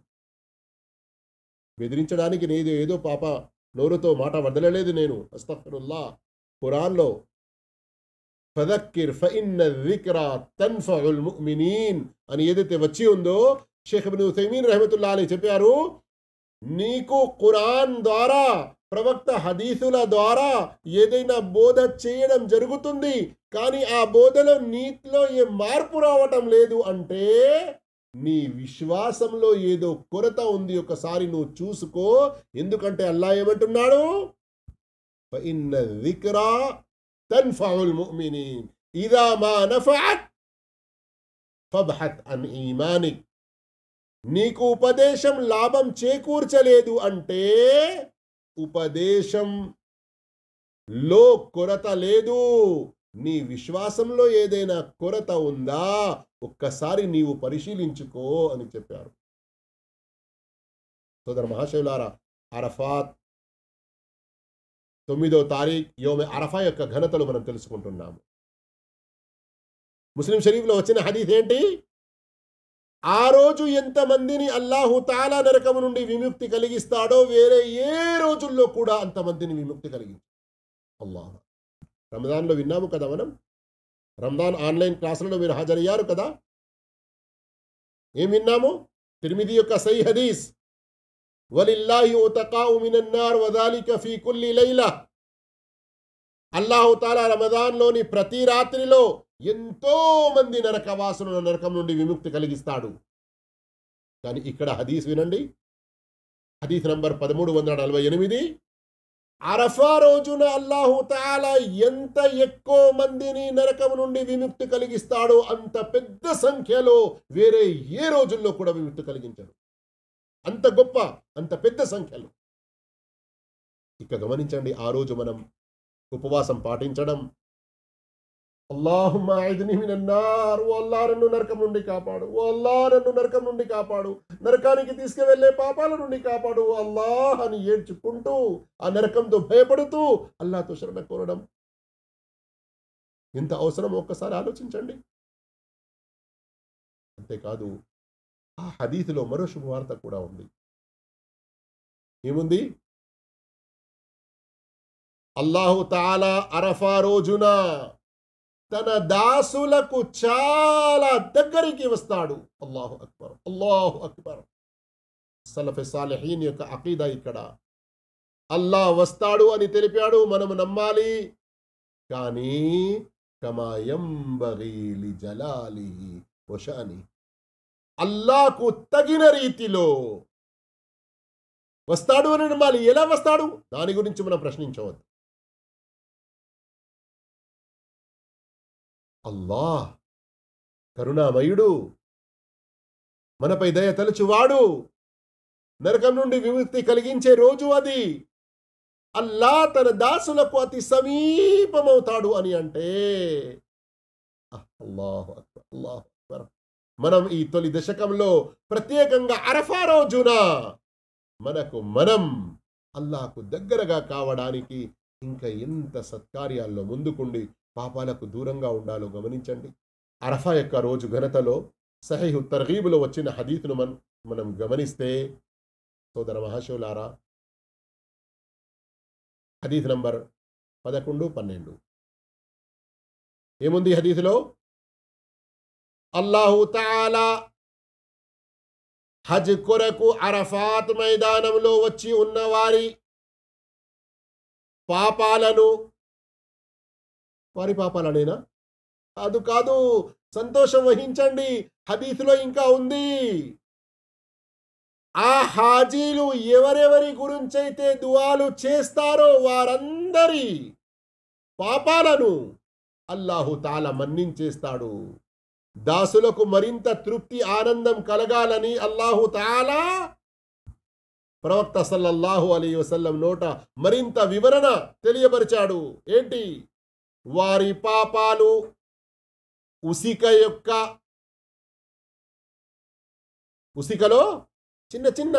బెదిరించడానికి నేను ఏదో పాప నోరుతో మాట వదలలేదు నేను అస్తఫరుల్లా ఖురాన్లో అని ఏదైతే వచ్చి ఉందో షేఖ్ రహమతుల్లా అని చెప్పారు నీకు ఖురాన్ ద్వారా ప్రవక్త హదీసుల ద్వారా ఏదైనా బోధ చేయడం జరుగుతుంది కానీ ఆ బోధలో నీతిలో ఏ మార్పు రావటం లేదు అంటే నీ విశ్వాసంలో ఏదో కొరత ఉంది ఒకసారి నువ్వు చూసుకో ఎందుకంటే అల్లా ఏమంటున్నాడు నీకు ఉపదేశం లాభం చేకూర్చలేదు అంటే ఉపదేశం లో కొరత లేదు నీ విశ్వాసంలో ఏదైనా కొరత ఉందా ఒక్కసారి నీవు పరిశీలించుకో అని చెప్పారు సోదర మహాశివులారా అరఫాత్ తొమ్మిదో తారీఖు యోమె అరఫా యొక్క ఘనతలు మనం తెలుసుకుంటున్నాము ముస్లిం షరీఫ్లో వచ్చిన హదీస్ ఏంటి ఆ రోజు ఎంతమందిని అల్లాహు తాలా నరకము నుండి విముక్తి కలిగిస్తాడో వేరే ఏ రోజుల్లో కూడా అంతమందిని విముక్తి కలిగింది అల్లాహ రంజాన్లో విన్నాము కదా మనం రంజాన్ ఆన్లైన్ క్లాసులలో మీరు హాజరయ్యారు కదా ఏం విన్నాము తిరిమిది యొక్క సై హదీస్ వలిల్లాహి ఉతకావు మినన్నార్ వదాలిక ఫీ కుల్లి లైలా అల్లాహు తాలా రమదాన్లోని ప్రతి రాత్రిలో ఎంతో మంది నరకవాసులు నరకం నుండి విముక్తి కలిగిస్తాడు కానీ ఇక్కడ హదీస్ వినండి హదీస్ నంబర్ పదమూడు వందల నలభై ఎనిమిది అరఫా రోజున అల్లాహు ఎంత ఎక్కువ మందిని నరకం నుండి విముక్తి కలిగిస్తాడో అంత పెద్ద సంఖ్యలో వేరే ఏ రోజుల్లో కూడా విముక్తి కలిగించాడు అంత గొప్ప అంత పెద్ద సంఖ్యలో ఇక గమనించండి ఆ రోజు మనం ఉపవాసం పాటించడం అల్లాహుమ్మ ఐదుని మినన్నారు ఓ అల్లా నన్ను నరకం నుండి కాపాడు ఓ అల్లా నన్ను నరకం నుండి కాపాడు నరకానికి తీసుకువెళ్లే పాపాల నుండి కాపాడు అల్లాహ్ అని ఏడ్చుకుంటూ ఆ నరకంతో భయపడుతూ అల్లాతో శరణ కోరడం ఎంత అవసరం ఒక్కసారి ఆలోచించండి అంతేకాదు ఆ హదీతిలో మరో శుభవార్త కూడా ఉంది ఏముంది అల్లాహు తాలా అరఫా రోజున తన దాసులకు చాలా దగ్గరికి వస్తాడు అల్లాహు అక్బర్ అల్లాహు అక్బర్ సలఫ సాలెహీన్ యొక్క అకీద ఇక్కడ అల్లా వస్తాడు అని తెలిపాడు మనం నమ్మాలి కానీ కమాయంబగీలి జలాలి వశాని అల్లాకు తగిన రీతిలో వస్తాడు అని నమ్మాలి ఎలా వస్తాడు దాని గురించి మనం ప్రశ్నించవద్దు అల్లాహ్ కరుణామయుడు మనపై దయ తలచువాడు నరకం నుండి విముక్తి కలిగించే రోజు అది అల్లా తన దాసులకు అతి సమీపమవుతాడు అని అంటే మనం ఈ తొలి దశకంలో ప్రత్యేకంగా అరఫా రోజున మనకు మనం అల్లాహకు దగ్గరగా కావడానికి ఇంకా ఎంత సత్కార్యాల్లో ముందుకుండి పాపాలకు దూరంగా ఉండాలో గమనించండి అరఫా యొక్క రోజు ఘనతలో సహీహు తర్గీబులో వచ్చిన హదీతును మనం మనం గమనిస్తే సోదర మహాశివులారా హదీత్ నంబర్ పదకొండు పన్నెండు ఏముంది హదీతులో అల్లాహు తాలా హజ్ కొరకు అరఫాత్ మైదానంలో వచ్చి ఉన్నవారి పాపాలను పారిపాపాలనేనా కాదు కాదు సంతోషం వహించండి హదీసులో ఇంకా ఉంది ఆ హాజీలు ఎవరెవరి గురించైతే దువాలు చేస్తారో వారందరి పాపాలను అల్లాహు తాల మన్నించేస్తాడు దాసులకు మరింత తృప్తి ఆనందం కలగాలని అల్లాహు తాలా ప్రవక్త సల్లల్లాహు అలీ వసల్లం నోట మరింత వివరణ తెలియపరిచాడు ఏంటి వారి పాపాలు ఉసిక యొక్క ఉసికలో చిన్న చిన్న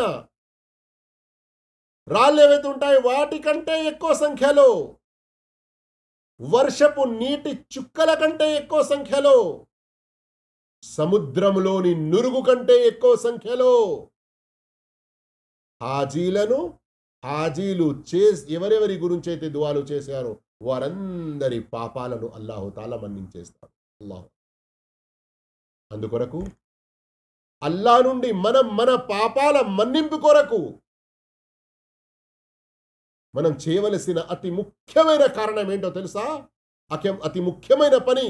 రాళ్ళు ఏవైతే ఉంటాయి కంటే ఎక్కువ సంఖ్యలో వర్షపు నీటి చుక్కల కంటే ఎక్కువ సంఖ్యలో సముద్రంలోని నురుగు కంటే ఎక్కువ సంఖ్యలో హాజీలను హాజీలు చేసి ఎవరెవరి గురించి అయితే దువాలు చేశారో వారందరి పాపాలను అల్లాహుతాల మన్నించేస్తాడు అల్లాహు అందుకొరకు అల్లా నుండి మనం మన పాపాల మన్నింపు కొరకు మనం చేయవలసిన అతి ముఖ్యమైన కారణం ఏంటో తెలుసా అఖ్యం అతి ముఖ్యమైన పని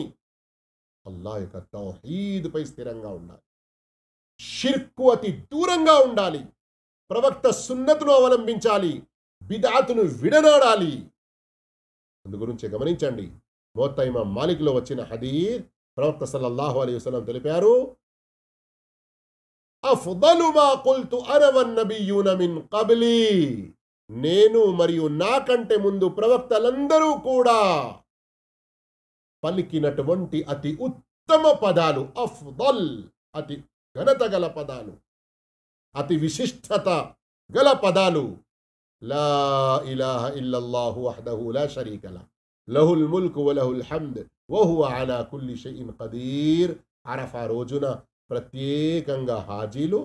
అల్లా యొక్క తౌహీద్పై స్థిరంగా ఉండాలి షిర్కు అతి దూరంగా ఉండాలి ప్రవక్త సున్నతను అవలంబించాలి బిదాతును విడనాడాలి అందుగురించి గమనించండి మోతైమా మాలిక్లో వచ్చిన హదీద్ ప్రవక్త సల్లల్లాహు అలీ వసలం తెలిపారు నేను మరియు నాకంటే ముందు ప్రవక్తలందరూ కూడా పలికినటువంటి అతి ఉత్తమ పదాలు అఫ్దల్ అతి ఘనత గల పదాలు అతి విశిష్టత గల పదాలు లా إله إلا الله وحده لا లహుల్ ముల్క్ له الملك وله الحمد وهو على كل شيء قدير అరఫా రోజున ప్రత్యేకంగా హాజీలు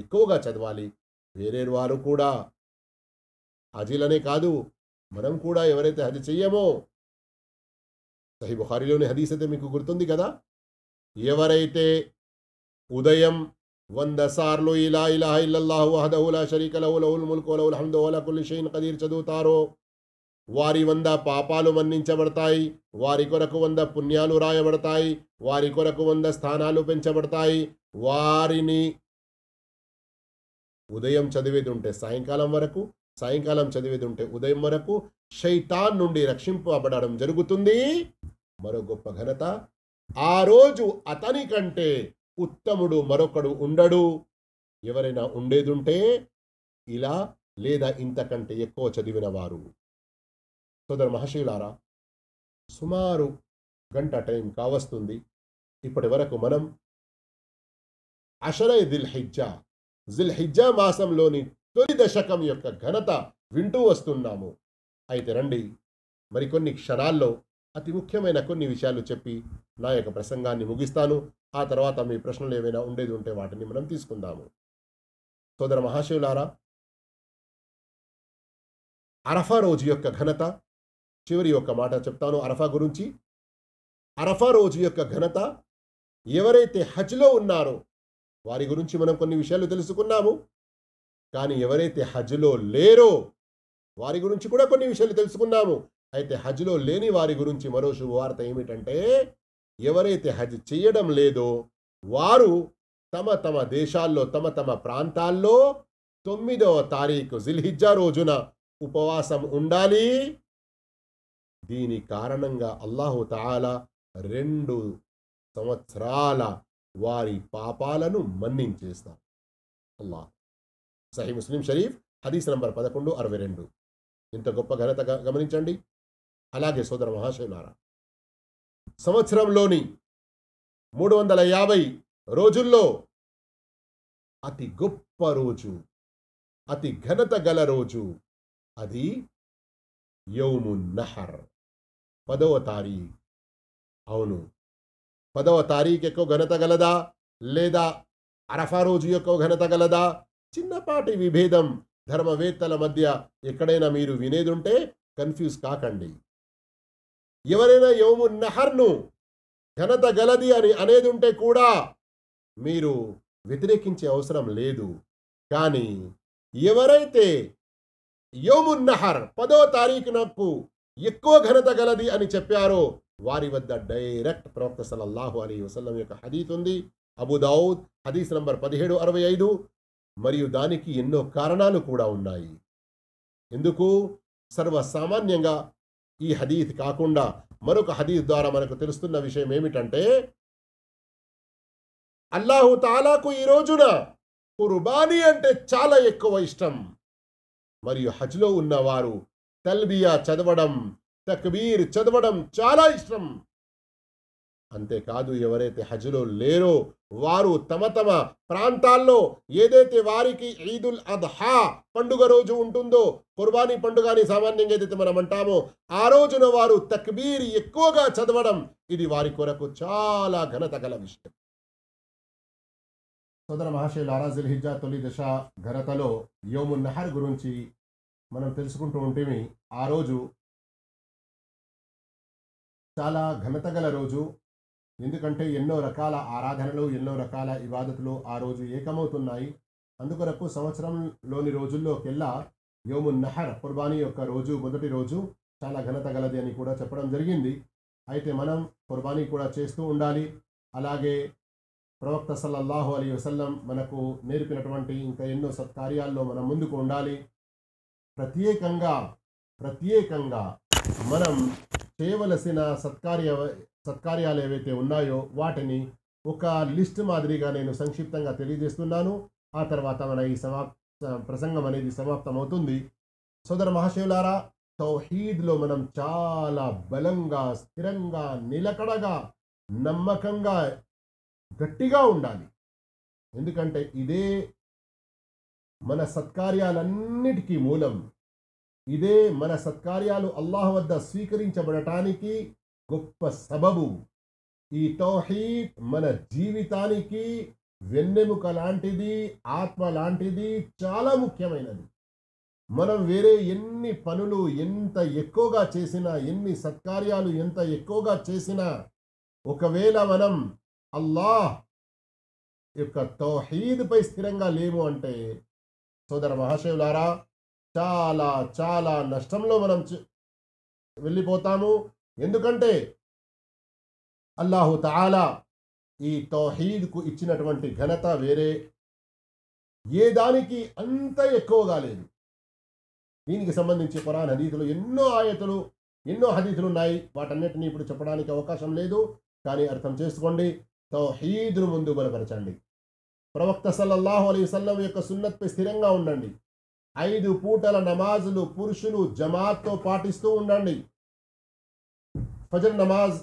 ఎక్కువగా చదవాలి వేరే వారు కూడా హాజీలనే కాదు మనం కూడా ఎవరైతే హజ్ చెయ్యమో సహీ బుఖారీలోని హదీస్ అయితే మీకు గుర్తుంది కదా ఎవరైతే ఉదయం వంద సార్లు ఇలా ఇలా ఇల్లల్లాహు వహదహులా షరీకలహు లహుల్ ముల్కు లహుల్ హమ్దు వలా షైన్ కదీర్ చదువుతారో వారి వంద పాపాలు మన్నించబడతాయి వారి కొరకు వంద పుణ్యాలు రాయబడతాయి వారి కొరకు వంద స్థానాలు పెంచబడతాయి వారిని ఉదయం చదివేది ఉంటే సాయంకాలం వరకు సాయంకాలం చదివేది ఉంటే ఉదయం వరకు శైతాన్ నుండి రక్షింపబడడం జరుగుతుంది మరో గొప్ప ఘనత ఆ రోజు అతని కంటే ఉత్తముడు మరొకడు ఉండడు ఎవరైనా ఉండేదుంటే ఇలా లేదా ఇంతకంటే ఎక్కువ చదివిన వారు సోదర మహశీలారా సుమారు గంట టైం కావస్తుంది ఇప్పటి వరకు మనం అషరై దిల్ హిజ్జా జిల్ హిజ్జా మాసంలోని తొలి దశకం యొక్క ఘనత వింటూ వస్తున్నాము అయితే రండి మరికొన్ని క్షణాల్లో అతి ముఖ్యమైన కొన్ని విషయాలు చెప్పి నా యొక్క ప్రసంగాన్ని ముగిస్తాను ఆ తర్వాత మీ ప్రశ్నలు ఏమైనా ఉండేది ఉంటే వాటిని మనం తీసుకుందాము సోదర మహాశివులారా అరఫా రోజు యొక్క ఘనత చివరి యొక్క మాట చెప్తాను అరఫా గురించి అరఫా రోజు యొక్క ఘనత ఎవరైతే హజ్లో ఉన్నారో వారి గురించి మనం కొన్ని విషయాలు తెలుసుకున్నాము కానీ ఎవరైతే హజ్లో లేరో వారి గురించి కూడా కొన్ని విషయాలు తెలుసుకున్నాము అయితే హజ్లో లేని వారి గురించి మరో శుభవార్త ఏమిటంటే ఎవరైతే హజ్ చేయడం లేదో వారు తమ తమ దేశాల్లో తమ తమ ప్రాంతాల్లో తొమ్మిదవ తారీఖు జిల్హిజ్జా రోజున ఉపవాసం ఉండాలి దీని కారణంగా అల్లాహు తాలా రెండు సంవత్సరాల వారి పాపాలను మన్నించేస్తా అల్లాహ్ సహీ ముస్లిం షరీఫ్ హదీస్ నంబర్ పదకొండు అరవై రెండు ఇంత గొప్ప ఘనత గమనించండి అలాగే సోదర మహాశయులారా సంవత్సరంలోని మూడు వందల యాభై రోజుల్లో అతి గొప్ప రోజు అతి ఘనత గల రోజు అది యౌము నహర్ పదవ తారీఖు అవును పదవ తారీఖు ఎక్కువ ఘనత గలదా లేదా అరఫా రోజు యొక్క ఘనత గలదా చిన్నపాటి విభేదం ధర్మవేత్తల మధ్య ఎక్కడైనా మీరు వినేదుంటే కన్ఫ్యూజ్ కాకండి ఎవరైనా యోము నహర్ను ఘనత గలది అని అనేది ఉంటే కూడా మీరు వ్యతిరేకించే అవసరం లేదు కానీ ఎవరైతే యోము నహర్ పదో తారీఖునకు ఎక్కువ ఘనత గలది అని చెప్పారో వారి వద్ద డైరెక్ట్ ప్రవక్త సలల్లాహు అలీ వసలం యొక్క హదీత్ ఉంది అబుదావుద్ హదీస్ నంబర్ పదిహేడు అరవై ఐదు మరియు దానికి ఎన్నో కారణాలు కూడా ఉన్నాయి ఎందుకు సర్వసామాన్యంగా ఈ హదీత్ కాకుండా మరొక హదీత్ ద్వారా మనకు తెలుస్తున్న విషయం ఏమిటంటే అల్లాహు తాలాకు ఈ రోజున కుర్బానీ అంటే చాలా ఎక్కువ ఇష్టం మరియు హజ్లో ఉన్నవారు తల్బియా చదవడం తక్బీర్ చదవడం చాలా ఇష్టం అంతేకాదు ఎవరైతే హజ్లో లేరో వారు తమ తమ ప్రాంతాల్లో ఏదైతే వారికి ఈదుల్ అద్హా పండుగ రోజు ఉంటుందో కుర్బానీ పండుగ అని సామాన్యంగా ఏదైతే మనం అంటామో ఆ రోజున వారు తక్బీర్ ఎక్కువగా చదవడం ఇది వారి కొరకు చాలా ఘనత గల విషయం సోదర మహాశయ లారాజిల్ హిజ్జా తొలి దశ ఘనతలో యోము నహర్ గురించి మనం తెలుసుకుంటూ ఉంటేమి ఆ రోజు చాలా ఘనత గల రోజు ఎందుకంటే ఎన్నో రకాల ఆరాధనలు ఎన్నో రకాల ఇవాదతులు ఆ రోజు ఏకమవుతున్నాయి అందుకొరకు సంవత్సరంలోని రోజుల్లో కెల్లా యోము నహర్ కుర్బానీ యొక్క రోజు మొదటి రోజు చాలా ఘనత గలది అని కూడా చెప్పడం జరిగింది అయితే మనం కుర్బానీ కూడా చేస్తూ ఉండాలి అలాగే ప్రవక్త సల్లల్లాహు అలీ వసల్లం మనకు నేర్పినటువంటి ఇంకా ఎన్నో సత్కార్యాల్లో మనం ముందుకు ఉండాలి ప్రత్యేకంగా ప్రత్యేకంగా మనం చేయవలసిన సత్కార్య సత్కార్యాలు ఏవైతే ఉన్నాయో వాటిని ఒక లిస్ట్ మాదిరిగా నేను సంక్షిప్తంగా తెలియజేస్తున్నాను ఆ తర్వాత మన ఈ సమాప్ ప్రసంగం అనేది సమాప్తం అవుతుంది సోదర మహాశివులారా తౌహీద్లో మనం చాలా బలంగా స్థిరంగా నిలకడగా నమ్మకంగా గట్టిగా ఉండాలి ఎందుకంటే ఇదే మన సత్కార్యాలన్నిటికీ మూలం ఇదే మన సత్కార్యాలు అల్లాహ్ వద్ద స్వీకరించబడటానికి గొప్ప సబబు ఈ తౌహీద్ మన జీవితానికి వెన్నెముక లాంటిది ఆత్మ లాంటిది చాలా ముఖ్యమైనది మనం వేరే ఎన్ని పనులు ఎంత ఎక్కువగా చేసినా ఎన్ని సత్కార్యాలు ఎంత ఎక్కువగా చేసినా ఒకవేళ మనం అల్లాహ్ యొక్క తౌహీద్పై స్థిరంగా లేము అంటే సోదర మహాశివులారా చాలా చాలా నష్టంలో మనం వెళ్ళిపోతాము ఎందుకంటే అల్లాహు తాలా ఈ తోహీద్కు ఇచ్చినటువంటి ఘనత వేరే ఏ దానికి అంత ఎక్కువగా లేదు దీనికి సంబంధించి పురాణ హదీతులు ఎన్నో ఆయతులు ఎన్నో హదీతులు ఉన్నాయి వాటన్నిటిని ఇప్పుడు చెప్పడానికి అవకాశం లేదు కానీ అర్థం చేసుకోండి తౌహీద్ను ముందు బలపరచండి ప్రవక్త సల్లల్లాహు అలీ వసల్లం యొక్క సున్నత్పై స్థిరంగా ఉండండి ఐదు పూటల నమాజులు పురుషులు జమాత్తో పాటిస్తూ ఉండండి ఫజర్ నమాజ్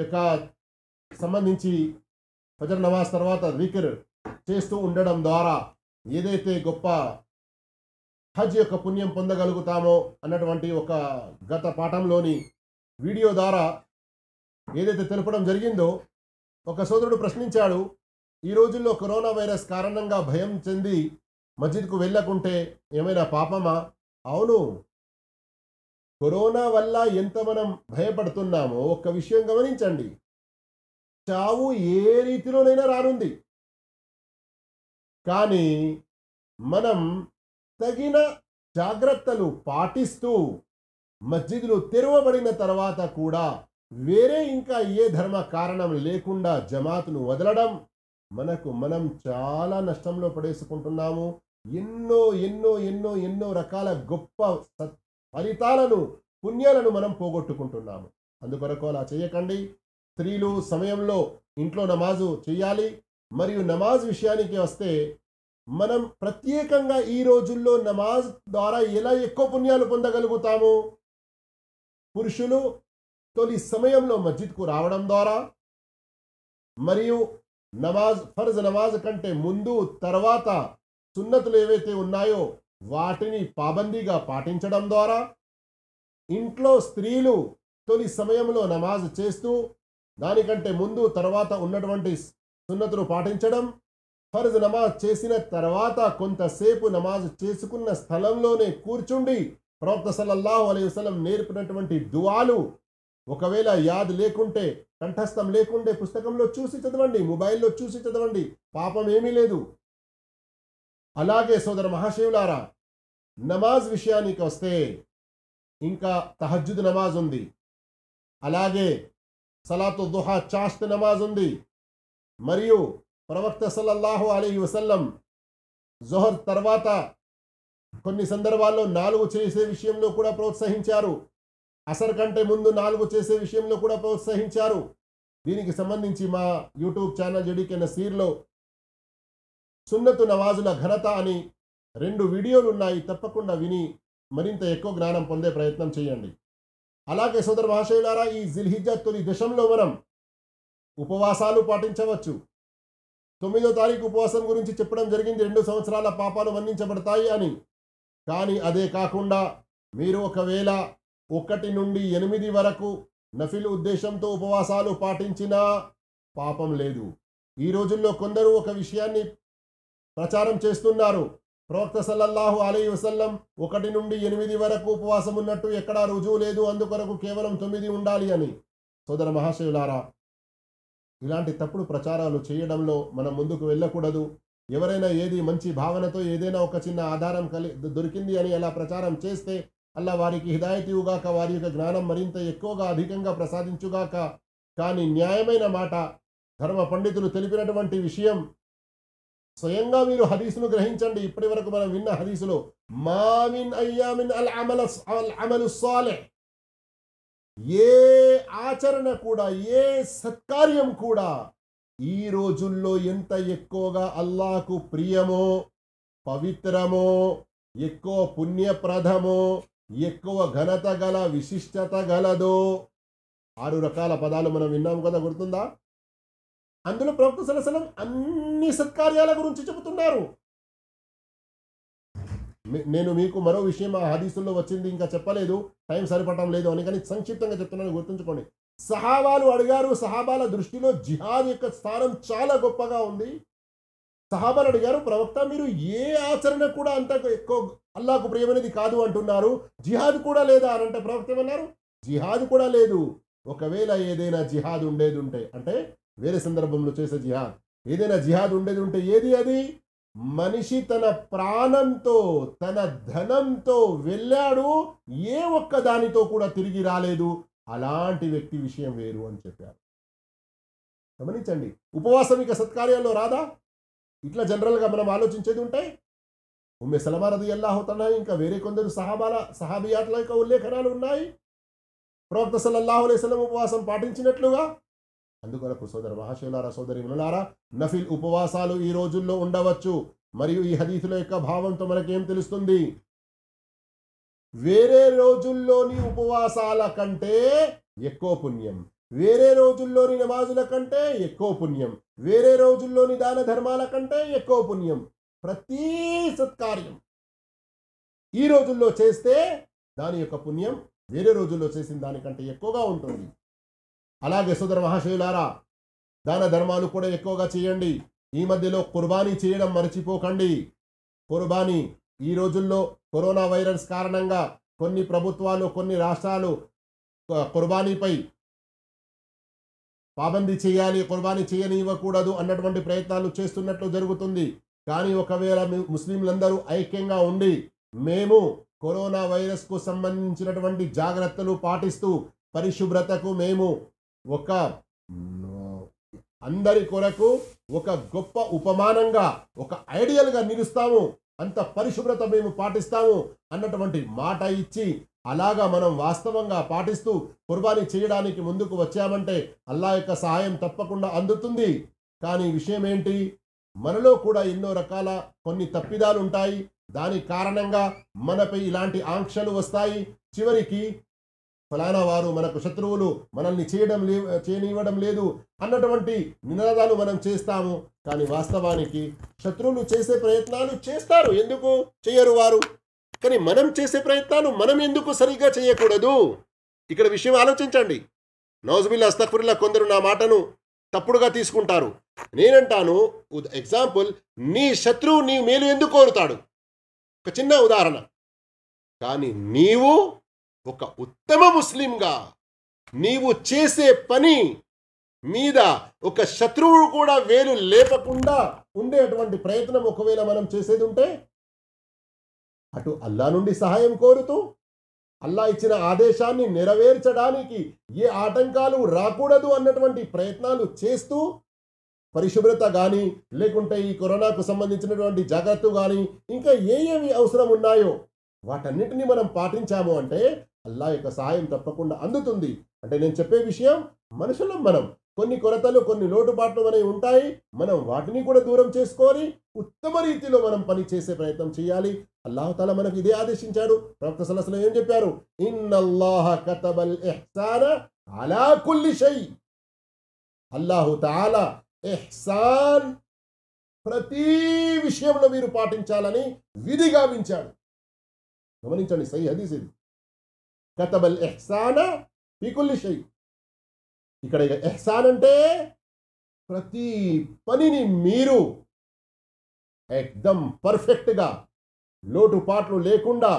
యొక్క సంబంధించి ఫజర్ నమాజ్ తర్వాత జికర్ చేస్తూ ఉండడం ద్వారా ఏదైతే గొప్ప హజ్ యొక్క పుణ్యం పొందగలుగుతామో అన్నటువంటి ఒక గత పాఠంలోని వీడియో ద్వారా ఏదైతే తెలపడం జరిగిందో ఒక సోదరుడు ప్రశ్నించాడు ఈ రోజుల్లో కరోనా వైరస్ కారణంగా భయం చెంది మస్జిద్కు వెళ్ళకుంటే ఏమైనా పాపమా అవును కరోనా వల్ల ఎంత మనం భయపడుతున్నామో ఒక్క విషయం గమనించండి చావు ఏ రీతిలోనైనా రానుంది కానీ మనం తగిన జాగ్రత్తలు పాటిస్తూ మస్జిద్లు తెరవబడిన తర్వాత కూడా వేరే ఇంకా ఏ ధర్మ కారణం లేకుండా జమాత్ను వదలడం మనకు మనం చాలా నష్టంలో పడేసుకుంటున్నాము ఎన్నో ఎన్నో ఎన్నో ఎన్నో రకాల గొప్ప ఫలితాలను పుణ్యాలను మనం పోగొట్టుకుంటున్నాము అందుకొరకు అలా చేయకండి స్త్రీలు సమయంలో ఇంట్లో నమాజు చేయాలి మరియు నమాజ్ విషయానికి వస్తే మనం ప్రత్యేకంగా ఈ రోజుల్లో నమాజ్ ద్వారా ఎలా ఎక్కువ పుణ్యాలు పొందగలుగుతాము పురుషులు తొలి సమయంలో మస్జిద్కు రావడం ద్వారా మరియు నమాజ్ ఫర్జ్ నమాజ్ కంటే ముందు తర్వాత సున్నతులు ఏవైతే ఉన్నాయో వాటిని పాబందీగా పాటించడం ద్వారా ఇంట్లో స్త్రీలు తొలి సమయంలో నమాజ్ చేస్తూ దానికంటే ముందు తర్వాత ఉన్నటువంటి సున్నతులు పాటించడం ఫర్జ్ నమాజ్ చేసిన తర్వాత కొంతసేపు నమాజ్ చేసుకున్న స్థలంలోనే కూర్చుండి ప్రవక్త సల్లల్లాహు అలై వసలం నేర్పినటువంటి దువాలు ఒకవేళ యాద్ లేకుంటే కంఠస్థం లేకుంటే పుస్తకంలో చూసి చదవండి మొబైల్లో చూసి చదవండి పాపం ఏమీ లేదు అలాగే సోదర మహాశివులారా నమాజ్ విషయానికి వస్తే ఇంకా తహజ్జుద్ నమాజ్ ఉంది అలాగే సలాతు దుహా చాష్త్ నమాజ్ ఉంది మరియు ప్రవక్త సల్లల్లాహు అలీ వసల్లం జొహర్ తర్వాత కొన్ని సందర్భాల్లో నాలుగు చేసే విషయంలో కూడా ప్రోత్సహించారు అసర్ కంటే ముందు నాలుగు చేసే విషయంలో కూడా ప్రోత్సహించారు దీనికి సంబంధించి మా యూట్యూబ్ ఛానల్ జడికే నసీర్లో సున్నతు నవాజుల ఘనత అని రెండు వీడియోలు ఉన్నాయి తప్పకుండా విని మరింత ఎక్కువ జ్ఞానం పొందే ప్రయత్నం చేయండి అలాగే సోదర మహాశయులారా ఈ జిల్హిజా తొలి దశంలో మనం ఉపవాసాలు పాటించవచ్చు తొమ్మిదో తారీఖు ఉపవాసం గురించి చెప్పడం జరిగింది రెండు సంవత్సరాల పాపాలు వర్ణించబడతాయి అని కానీ అదే కాకుండా మీరు ఒకవేళ ఒకటి నుండి ఎనిమిది వరకు నఫిల్ ఉద్దేశంతో ఉపవాసాలు పాటించినా పాపం లేదు ఈ రోజుల్లో కొందరు ఒక విషయాన్ని ప్రచారం చేస్తున్నారు ప్రవక్త సల్లల్లాహు అలీ వసల్లం ఒకటి నుండి ఎనిమిది వరకు ఉపవాసం ఉన్నట్టు ఎక్కడా రుజువు లేదు అందుకొరకు కేవలం తొమ్మిది ఉండాలి అని సోదర మహాశివులారా ఇలాంటి తప్పుడు ప్రచారాలు చేయడంలో మనం ముందుకు వెళ్ళకూడదు ఎవరైనా ఏది మంచి భావనతో ఏదైనా ఒక చిన్న ఆధారం కలి దొరికింది అని అలా ప్రచారం చేస్తే అలా వారికి ఇవ్వగాక వారి యొక్క జ్ఞానం మరింత ఎక్కువగా అధికంగా ప్రసాదించుగాక కానీ న్యాయమైన మాట ధర్మ పండితులు తెలిపినటువంటి విషయం స్వయంగా మీరు హదీసును గ్రహించండి ఇప్పటి వరకు మనం విన్న హదీసులు మామిన్ అయ్యామిన్ అల్ అమల అల్ అమలు సాలె ఏ ఆచరణ కూడా ఏ సత్కార్యం కూడా ఈ రోజుల్లో ఎంత ఎక్కువగా అల్లాకు ప్రియమో పవిత్రమో ఎక్కువ పుణ్యప్రదమో ఎక్కువ ఘనత గల విశిష్టత గలదో ఆరు రకాల పదాలు మనం విన్నాము కదా గుర్తుందా అందులో ప్రవక్త సలసలం అన్ని సత్కార్యాల గురించి చెబుతున్నారు నేను మీకు మరో విషయం ఆ హదీసుల్లో వచ్చింది ఇంకా చెప్పలేదు టైం సరిపడటం లేదు అని కానీ సంక్షిప్తంగా చెప్తున్నాను గుర్తుంచుకోండి సహాబాలు అడిగారు సహాబాల దృష్టిలో జిహాద్ యొక్క స్థానం చాలా గొప్పగా ఉంది సహాబాలు అడిగారు ప్రవక్త మీరు ఏ ఆచరణ కూడా అంత ఎక్కువ అల్లాకు ప్రియమైనది కాదు అంటున్నారు జిహాద్ కూడా లేదా అని అంటే ప్రవక్త అన్నారు జిహాద్ కూడా లేదు ఒకవేళ ఏదైనా జిహాద్ ఉండేది ఉంటే అంటే వేరే సందర్భంలో చేసే జిహాద్ ఏదైనా జిహాద్ ఉండేది ఉంటే ఏది అది మనిషి తన ప్రాణంతో తన ధనంతో వెళ్ళాడు ఏ ఒక్క దానితో కూడా తిరిగి రాలేదు అలాంటి వ్యక్తి విషయం వేరు అని చెప్పారు గమనించండి ఉపవాసం ఇక సత్కార్యాల్లో రాదా ఇట్లా జనరల్గా మనం ఆలోచించేది ఉంటాయి ఉమ్మె సలమారది అవుతున్నాయి ఇంకా వేరే కొందరు సహాబాల సహాబియాట్ల యొక్క ఉల్లేఖనాలు ఉన్నాయి ప్రవక్త సల్లల్లాహు అలైస్లం ఉపవాసం పాటించినట్లుగా అందుకొరకు సోదర మహాశివులారా సోదరి మునులారా నఫిల్ ఉపవాసాలు ఈ రోజుల్లో ఉండవచ్చు మరియు ఈ హదీసుల యొక్క భావంతో మనకేం తెలుస్తుంది వేరే రోజుల్లోని ఉపవాసాల కంటే ఎక్కువ పుణ్యం వేరే రోజుల్లోని నమాజుల కంటే ఎక్కువ పుణ్యం వేరే రోజుల్లోని దాన ధర్మాల కంటే ఎక్కువ పుణ్యం ప్రతి సత్కార్యం ఈ రోజుల్లో చేస్తే దాని యొక్క పుణ్యం వేరే రోజుల్లో చేసిన దానికంటే ఎక్కువగా ఉంటుంది అలాగే సోదర మహాశివులారా దాన ధర్మాలు కూడా ఎక్కువగా చేయండి ఈ మధ్యలో కుర్బానీ చేయడం మర్చిపోకండి కుర్బానీ ఈ రోజుల్లో కరోనా వైరస్ కారణంగా కొన్ని ప్రభుత్వాలు కొన్ని రాష్ట్రాలు కుర్బానీపై పాబంది చేయాలి కుర్బానీ చేయనివ్వకూడదు అన్నటువంటి ప్రయత్నాలు చేస్తున్నట్లు జరుగుతుంది కానీ ఒకవేళ ముస్లింలందరూ ఐక్యంగా ఉండి మేము కరోనా వైరస్కు సంబంధించినటువంటి జాగ్రత్తలు పాటిస్తూ పరిశుభ్రతకు మేము ఒక అందరి కొరకు ఒక గొప్ప ఉపమానంగా ఒక ఐడియల్గా నిలుస్తాము అంత పరిశుభ్రత మేము పాటిస్తాము అన్నటువంటి మాట ఇచ్చి అలాగా మనం వాస్తవంగా పాటిస్తూ కుర్బానీ చేయడానికి ముందుకు వచ్చామంటే అల్లా యొక్క సహాయం తప్పకుండా అందుతుంది కానీ విషయం ఏంటి మనలో కూడా ఎన్నో రకాల కొన్ని తప్పిదాలు ఉంటాయి దాని కారణంగా మనపై ఇలాంటి ఆంక్షలు వస్తాయి చివరికి ఫలానా వారు మనకు శత్రువులు మనల్ని చేయడం లే చేయనివ్వడం లేదు అన్నటువంటి నినాదాలు మనం చేస్తాము కానీ వాస్తవానికి శత్రువులు చేసే ప్రయత్నాలు చేస్తారు ఎందుకు చేయరు వారు కానీ మనం చేసే ప్రయత్నాలు మనం ఎందుకు సరిగ్గా చేయకూడదు ఇక్కడ విషయం ఆలోచించండి నౌజ్బిల్లా అస్తఫుల్లా కొందరు నా మాటను తప్పుడుగా తీసుకుంటారు నేనంటాను ఎగ్జాంపుల్ నీ శత్రువు నీ మేలు ఎందుకు కోరుతాడు ఒక చిన్న ఉదాహరణ కానీ నీవు ఒక ఉత్తమ ముస్లింగా నీవు చేసే పని మీద ఒక శత్రువు కూడా వేలు లేపకుండా ఉండేటువంటి ప్రయత్నం ఒకవేళ మనం చేసేది ఉంటే అటు అల్లా నుండి సహాయం కోరుతూ అల్లా ఇచ్చిన ఆదేశాన్ని నెరవేర్చడానికి ఏ ఆటంకాలు రాకూడదు అన్నటువంటి ప్రయత్నాలు చేస్తూ పరిశుభ్రత కానీ లేకుంటే ఈ కరోనాకు సంబంధించినటువంటి జాగ్రత్త కానీ ఇంకా ఏ అవసరం ఉన్నాయో వాటన్నిటిని మనం పాటించాము అంటే అల్లా యొక్క సహాయం తప్పకుండా అందుతుంది అంటే నేను చెప్పే విషయం మనుషులం మనం కొన్ని కొరతలు కొన్ని లోటుపాట్లు అనేవి ఉంటాయి మనం వాటిని కూడా దూరం చేసుకొని ఉత్తమ రీతిలో మనం పని చేసే ప్రయత్నం చేయాలి అల్లాహతాల మనకు ఇదే ఆదేశించాడు ప్రవక్త సలసలు ఏం చెప్పారు ప్రతి విషయంలో మీరు పాటించాలని విధిగావించాడు గమనించండి సై హదీస్ ఇది కతబల్ ఎహ్సాన్ పీకుల్లి షై ఇక్కడ ఎహ్సాన్ అంటే ప్రతి పనిని మీరు ఎక్దమ్ పర్ఫెక్ట్గా లోటుపాట్లు లేకుండా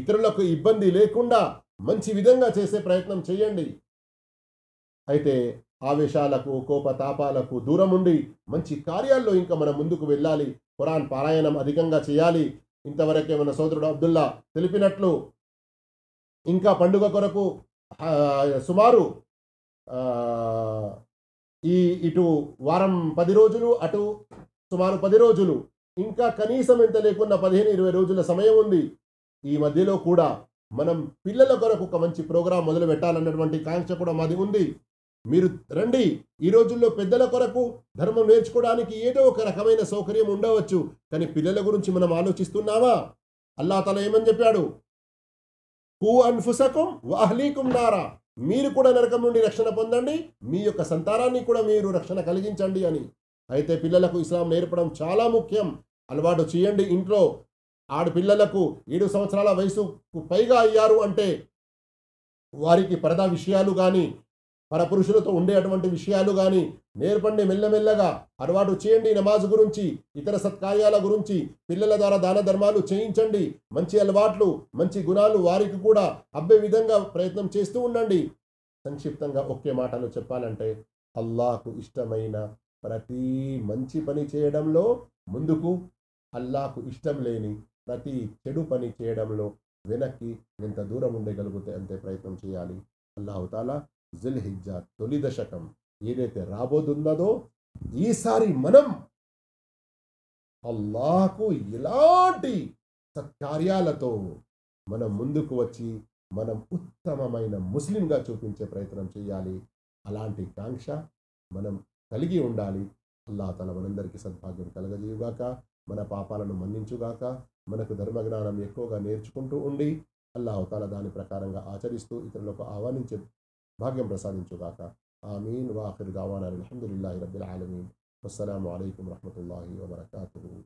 ఇతరులకు ఇబ్బంది లేకుండా మంచి విధంగా చేసే ప్రయత్నం చేయండి అయితే ఆవేశాలకు కోపతాపాలకు దూరం ఉండి మంచి కార్యాల్లో ఇంకా మనం ముందుకు వెళ్ళాలి ఖురాన్ పారాయణం అధికంగా చేయాలి ఇంతవరకే మన సోదరుడు అబ్దుల్లా తెలిపినట్లు ఇంకా పండుగ కొరకు సుమారు ఈ ఇటు వారం పది రోజులు అటు సుమారు పది రోజులు ఇంకా కనీసం ఎంత లేకుండా పదిహేను ఇరవై రోజుల సమయం ఉంది ఈ మధ్యలో కూడా మనం పిల్లల కొరకు ఒక మంచి ప్రోగ్రాం మొదలు పెట్టాలన్నటువంటి కాంక్ష కూడా మాది ఉంది మీరు రండి ఈ రోజుల్లో పెద్దల కొరకు ధర్మం నేర్చుకోవడానికి ఏదో ఒక రకమైన సౌకర్యం ఉండవచ్చు కానీ పిల్లల గురించి మనం ఆలోచిస్తున్నావా అల్లా తల ఏమని చెప్పాడు హూ అన్ఫుసకం వాహ్లీకుం నారా మీరు కూడా నరకం నుండి రక్షణ పొందండి మీ యొక్క సంతానాన్ని కూడా మీరు రక్షణ కలిగించండి అని అయితే పిల్లలకు ఇస్లాం నేర్పడం చాలా ముఖ్యం అలవాటు చేయండి ఇంట్లో ఆడపిల్లలకు ఏడు సంవత్సరాల వయసుకు పైగా అయ్యారు అంటే వారికి పరదా విషయాలు కానీ పరపురుషులతో ఉండేటువంటి విషయాలు కానీ నేర్పండి మెల్లమెల్లగా అలవాటు చేయండి నమాజ్ గురించి ఇతర సత్కార్యాల గురించి పిల్లల ద్వారా దాన ధర్మాలు చేయించండి మంచి అలవాట్లు మంచి గుణాలు వారికి కూడా అబ్బే విధంగా ప్రయత్నం చేస్తూ ఉండండి సంక్షిప్తంగా ఒకే మాటలో చెప్పాలంటే అల్లాహకు ఇష్టమైన ప్రతి మంచి పని చేయడంలో ముందుకు అల్లాహకు ఇష్టం లేని ప్రతి చెడు పని చేయడంలో వెనక్కి ఎంత దూరం ఉండగలిగితే అంతే ప్రయత్నం చేయాలి అల్లాహుతాలా జిల్హిజ్జా తొలి దశకం ఏదైతే రాబోతున్నదో ఈసారి మనం అల్లాహకు ఇలాంటి సత్కార్యాలతో మనం ముందుకు వచ్చి మనం ఉత్తమమైన ముస్లింగా చూపించే ప్రయత్నం చేయాలి అలాంటి కాంక్ష మనం కలిగి ఉండాలి అల్లా తల మనందరికీ సద్భాగ్యం కలగజేయుగాక మన పాపాలను మన్నించుగాక మనకు ధర్మ జ్ఞానం ఎక్కువగా నేర్చుకుంటూ ఉండి అల్లాహతాల దాని ప్రకారంగా ఆచరిస్తూ ఇతరులకు ఆహ్వానించే باقيم رسالين جوكاكا آمين وآخر دعوانا الحمد لله رب العالمين والسلام عليكم ورحمة الله وبركاته